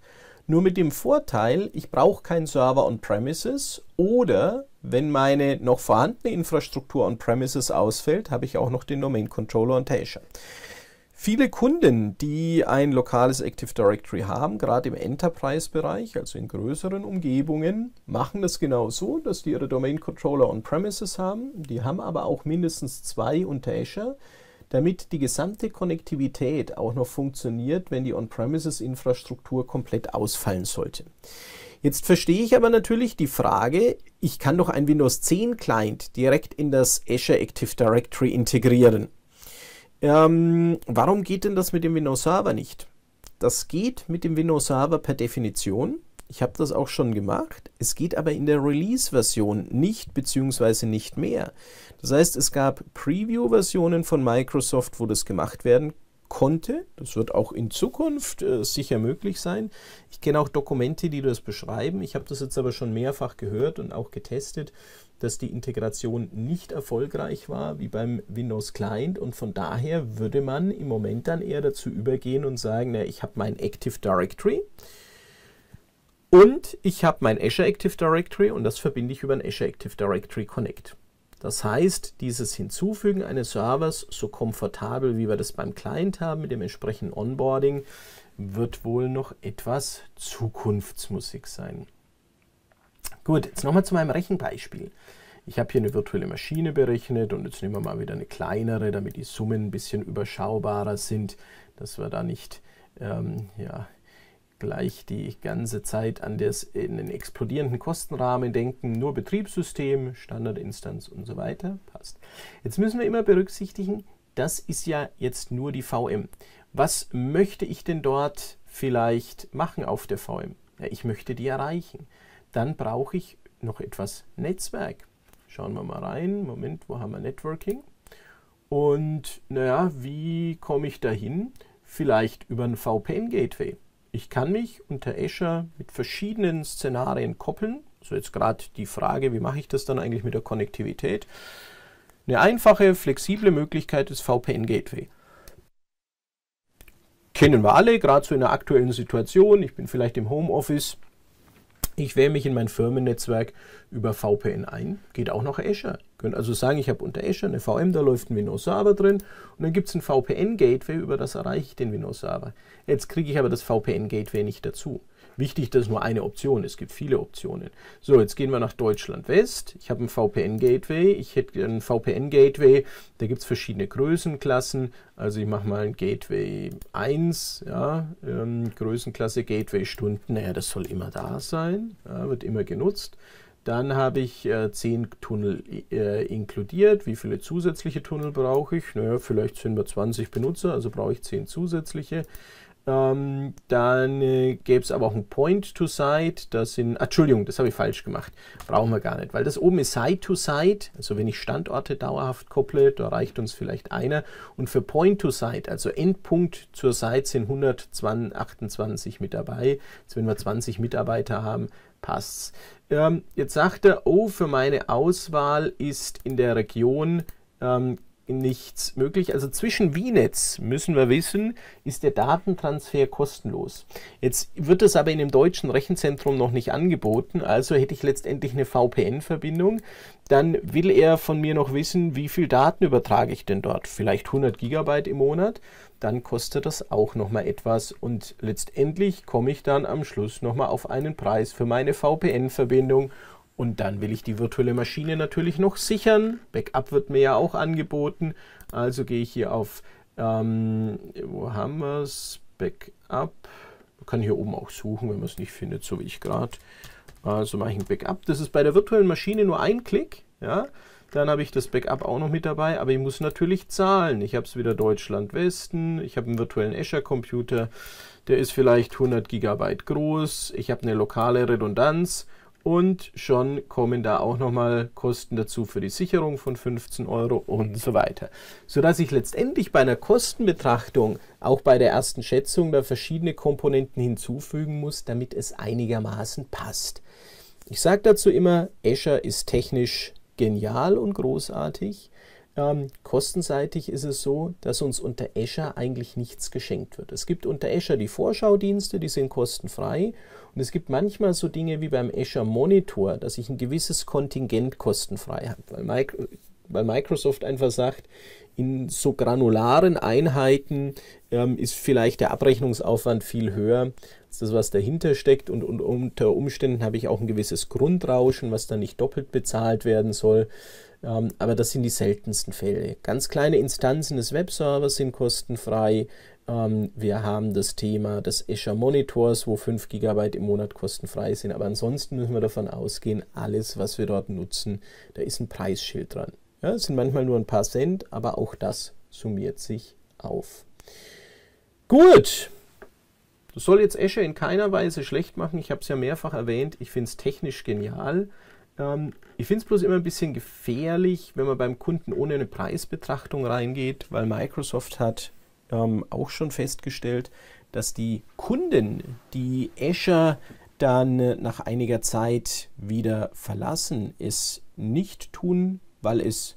A: Nur mit dem Vorteil, ich brauche keinen Server on-premises oder wenn meine noch vorhandene Infrastruktur on-premises ausfällt, habe ich auch noch den Domain Controller unter Azure. Viele Kunden, die ein lokales Active Directory haben, gerade im Enterprise-Bereich, also in größeren Umgebungen, machen das genau so, dass die ihre Domain-Controller on-premises haben. Die haben aber auch mindestens zwei unter Azure, damit die gesamte Konnektivität auch noch funktioniert, wenn die On-premises-Infrastruktur komplett ausfallen sollte. Jetzt verstehe ich aber natürlich die Frage, ich kann doch ein Windows 10 Client direkt in das Azure Active Directory integrieren. Ähm, warum geht denn das mit dem Windows Server nicht? Das geht mit dem Windows Server per Definition. Ich habe das auch schon gemacht. Es geht aber in der Release-Version nicht bzw. nicht mehr. Das heißt, es gab Preview-Versionen von Microsoft, wo das gemacht werden konnte. Das wird auch in Zukunft äh, sicher möglich sein. Ich kenne auch Dokumente, die das beschreiben. Ich habe das jetzt aber schon mehrfach gehört und auch getestet dass die Integration nicht erfolgreich war wie beim Windows Client und von daher würde man im Moment dann eher dazu übergehen und sagen, na, ich habe mein Active Directory und ich habe mein Azure Active Directory und das verbinde ich über ein Azure Active Directory Connect. Das heißt, dieses Hinzufügen eines Servers, so komfortabel wie wir das beim Client haben mit dem entsprechenden Onboarding, wird wohl noch etwas Zukunftsmusik sein. Gut, jetzt nochmal zu meinem Rechenbeispiel. Ich habe hier eine virtuelle Maschine berechnet und jetzt nehmen wir mal wieder eine kleinere, damit die Summen ein bisschen überschaubarer sind, dass wir da nicht ähm, ja, gleich die ganze Zeit an das, in den explodierenden Kostenrahmen denken, nur Betriebssystem, Standardinstanz und so weiter. Passt. Jetzt müssen wir immer berücksichtigen, das ist ja jetzt nur die VM. Was möchte ich denn dort vielleicht machen auf der VM? Ja, ich möchte die erreichen. Dann brauche ich noch etwas Netzwerk. Schauen wir mal rein. Moment, wo haben wir Networking? Und naja, wie komme ich dahin? Vielleicht über ein VPN-Gateway. Ich kann mich unter Azure mit verschiedenen Szenarien koppeln. So jetzt gerade die Frage, wie mache ich das dann eigentlich mit der Konnektivität? Eine einfache, flexible Möglichkeit ist VPN-Gateway. Kennen wir alle, gerade so in der aktuellen Situation. Ich bin vielleicht im Homeoffice, ich wähle mich in mein Firmennetzwerk über VPN ein, geht auch nach Azure. Ihr könnt also sagen, ich habe unter Azure eine VM, da läuft ein Windows Server drin und dann gibt es ein VPN-Gateway, über das erreiche ich den Windows Server. Jetzt kriege ich aber das VPN-Gateway nicht dazu. Wichtig, dass es nur eine Option ist. Es gibt viele Optionen. So, jetzt gehen wir nach Deutschland West. Ich habe ein VPN-Gateway. Ich hätte ein VPN-Gateway. Da gibt es verschiedene Größenklassen. Also ich mache mal ein Gateway 1. Ja, ähm, Größenklasse Gateway Stunden. Naja, das soll immer da sein. Ja, wird immer genutzt. Dann habe ich äh, 10 Tunnel äh, inkludiert. Wie viele zusätzliche Tunnel brauche ich? Naja, vielleicht sind wir 20 Benutzer, also brauche ich 10 zusätzliche. Ähm, dann äh, gäbe es aber auch ein Point to Side. Das sind, ah, Entschuldigung, das habe ich falsch gemacht. Brauchen wir gar nicht, weil das oben ist Side to Side. Also wenn ich Standorte dauerhaft kopple, da reicht uns vielleicht einer. Und für Point to Side, also Endpunkt zur Side, sind 128 mit dabei. Jetzt, wenn wir 20 Mitarbeiter haben, passt Ähm, jetzt sagt er, oh, für meine Auswahl ist in der Region ähm, nichts möglich. Also zwischen Wienetz, müssen wir wissen, ist der Datentransfer kostenlos. Jetzt wird es aber in dem deutschen Rechenzentrum noch nicht angeboten, also hätte ich letztendlich eine VPN-Verbindung. Dann will er von mir noch wissen, wie viel Daten übertrage ich denn dort? Vielleicht 100 Gigabyte im Monat? Dann kostet das auch nochmal etwas und letztendlich komme ich dann am Schluss nochmal auf einen Preis für meine VPN-Verbindung und dann will ich die virtuelle Maschine natürlich noch sichern. Backup wird mir ja auch angeboten. Also gehe ich hier auf, ähm, wo haben wir es? Backup. Man kann hier oben auch suchen, wenn man es nicht findet, so wie ich gerade. Also mache ich ein Backup. Das ist bei der virtuellen Maschine nur ein Klick. Ja? Dann habe ich das Backup auch noch mit dabei, aber ich muss natürlich zahlen. Ich habe es wieder Deutschland-Westen, ich habe einen virtuellen Azure-Computer, der ist vielleicht 100 GB groß, ich habe eine lokale Redundanz und schon kommen da auch nochmal Kosten dazu für die Sicherung von 15 Euro und so weiter. Sodass ich letztendlich bei einer Kostenbetrachtung auch bei der ersten Schätzung da verschiedene Komponenten hinzufügen muss, damit es einigermaßen passt. Ich sage dazu immer, Azure ist technisch genial und großartig. Ähm, kostenseitig ist es so, dass uns unter Azure eigentlich nichts geschenkt wird. Es gibt unter Azure die Vorschaudienste, die sind kostenfrei und es gibt manchmal so Dinge wie beim Azure Monitor, dass ich ein gewisses Kontingent kostenfrei habe, weil, Micro, weil Microsoft einfach sagt, in so granularen Einheiten ähm, ist vielleicht der Abrechnungsaufwand viel höher als das, was dahinter steckt. Und, und unter Umständen habe ich auch ein gewisses Grundrauschen, was dann nicht doppelt bezahlt werden soll. Ähm, aber das sind die seltensten Fälle. Ganz kleine Instanzen des Webservers sind kostenfrei. Ähm, wir haben das Thema des Azure Monitors, wo 5 GB im Monat kostenfrei sind. Aber ansonsten müssen wir davon ausgehen, alles, was wir dort nutzen, da ist ein Preisschild dran. Ja, es sind manchmal nur ein paar Cent, aber auch das summiert sich auf. Gut, das soll jetzt Azure in keiner Weise schlecht machen. Ich habe es ja mehrfach erwähnt. Ich finde es technisch genial. Ähm, ich finde es bloß immer ein bisschen gefährlich, wenn man beim Kunden ohne eine Preisbetrachtung reingeht, weil Microsoft hat ähm, auch schon festgestellt, dass die Kunden, die Azure dann nach einiger Zeit wieder verlassen, es nicht tun, weil es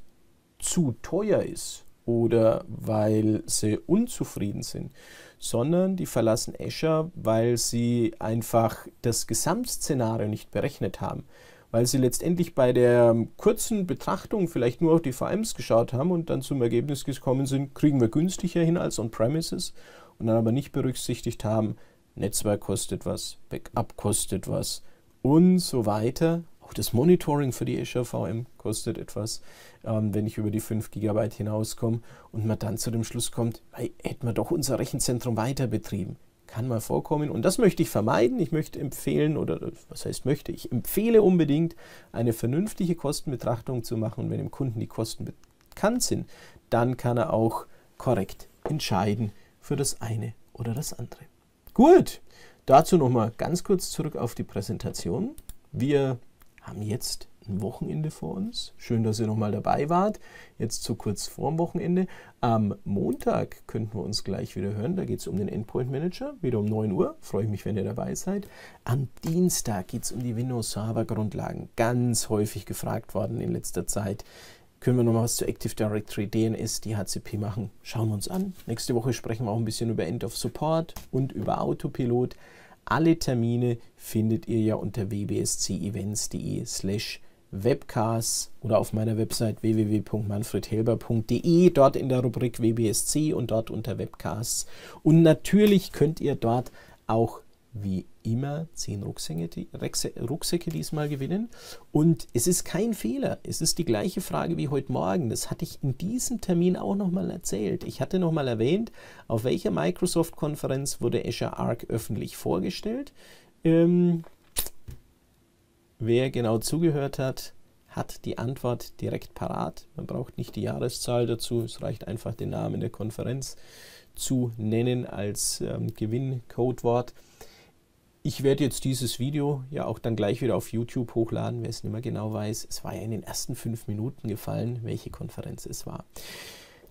A: zu teuer ist oder weil sie unzufrieden sind, sondern die verlassen Azure, weil sie einfach das Gesamtszenario nicht berechnet haben weil sie letztendlich bei der ähm, kurzen Betrachtung vielleicht nur auf die VMs geschaut haben und dann zum Ergebnis gekommen sind, kriegen wir günstiger hin als on-premises und dann aber nicht berücksichtigt haben, Netzwerk kostet was, Backup kostet was und so weiter. Auch das Monitoring für die Azure VM kostet etwas, ähm, wenn ich über die 5 GB hinauskomme und man dann zu dem Schluss kommt, hey, hätten wir doch unser Rechenzentrum weiter betrieben kann mal vorkommen. Und das möchte ich vermeiden. Ich möchte empfehlen, oder äh, was heißt möchte, ich empfehle unbedingt, eine vernünftige Kostenbetrachtung zu machen. Und wenn dem Kunden die Kosten bekannt sind, dann kann er auch korrekt entscheiden für das eine oder das andere. Gut, dazu nochmal ganz kurz zurück auf die Präsentation. Wir haben jetzt ein Wochenende vor uns. Schön, dass ihr nochmal dabei wart. Jetzt zu kurz vorm Wochenende. Am Montag könnten wir uns gleich wieder hören. Da geht es um den Endpoint Manager, wieder um 9 Uhr. Freue ich mich, wenn ihr dabei seid. Am Dienstag geht es um die Windows Server Grundlagen. Ganz häufig gefragt worden in letzter Zeit. Können wir nochmal was zu Active Directory DNS, DHCP machen? Schauen wir uns an. Nächste Woche sprechen wir auch ein bisschen über End of Support und über Autopilot. Alle Termine findet ihr ja unter wbscevents.de slash Webcasts oder auf meiner Website www.manfredhelber.de, dort in der Rubrik WBSC und dort unter Webcasts. Und natürlich könnt ihr dort auch wie immer 10 Rucksäcke, Rucksäcke diesmal gewinnen. Und es ist kein Fehler. Es ist die gleiche Frage wie heute Morgen. Das hatte ich in diesem Termin auch nochmal erzählt. Ich hatte nochmal erwähnt, auf welcher Microsoft-Konferenz wurde Azure Arc öffentlich vorgestellt. Ähm, Wer genau zugehört hat, hat die Antwort direkt parat. Man braucht nicht die Jahreszahl dazu, es reicht einfach den Namen der Konferenz zu nennen als ähm, Gewinncodewort. Ich werde jetzt dieses Video ja auch dann gleich wieder auf YouTube hochladen, wer es nicht mehr genau weiß. Es war ja in den ersten fünf Minuten gefallen, welche Konferenz es war.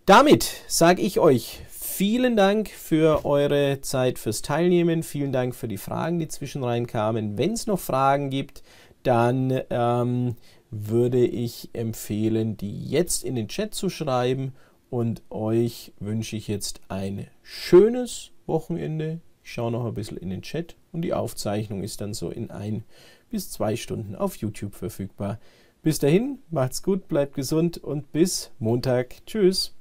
A: Damit sage ich euch vielen Dank für eure Zeit, fürs Teilnehmen. Vielen Dank für die Fragen, die zwischenrein kamen. Wenn es noch Fragen gibt, dann ähm, würde ich empfehlen, die jetzt in den Chat zu schreiben. Und euch wünsche ich jetzt ein schönes Wochenende. Ich schaue noch ein bisschen in den Chat und die Aufzeichnung ist dann so in ein bis zwei Stunden auf YouTube verfügbar. Bis dahin, macht's gut, bleibt gesund und bis Montag. Tschüss.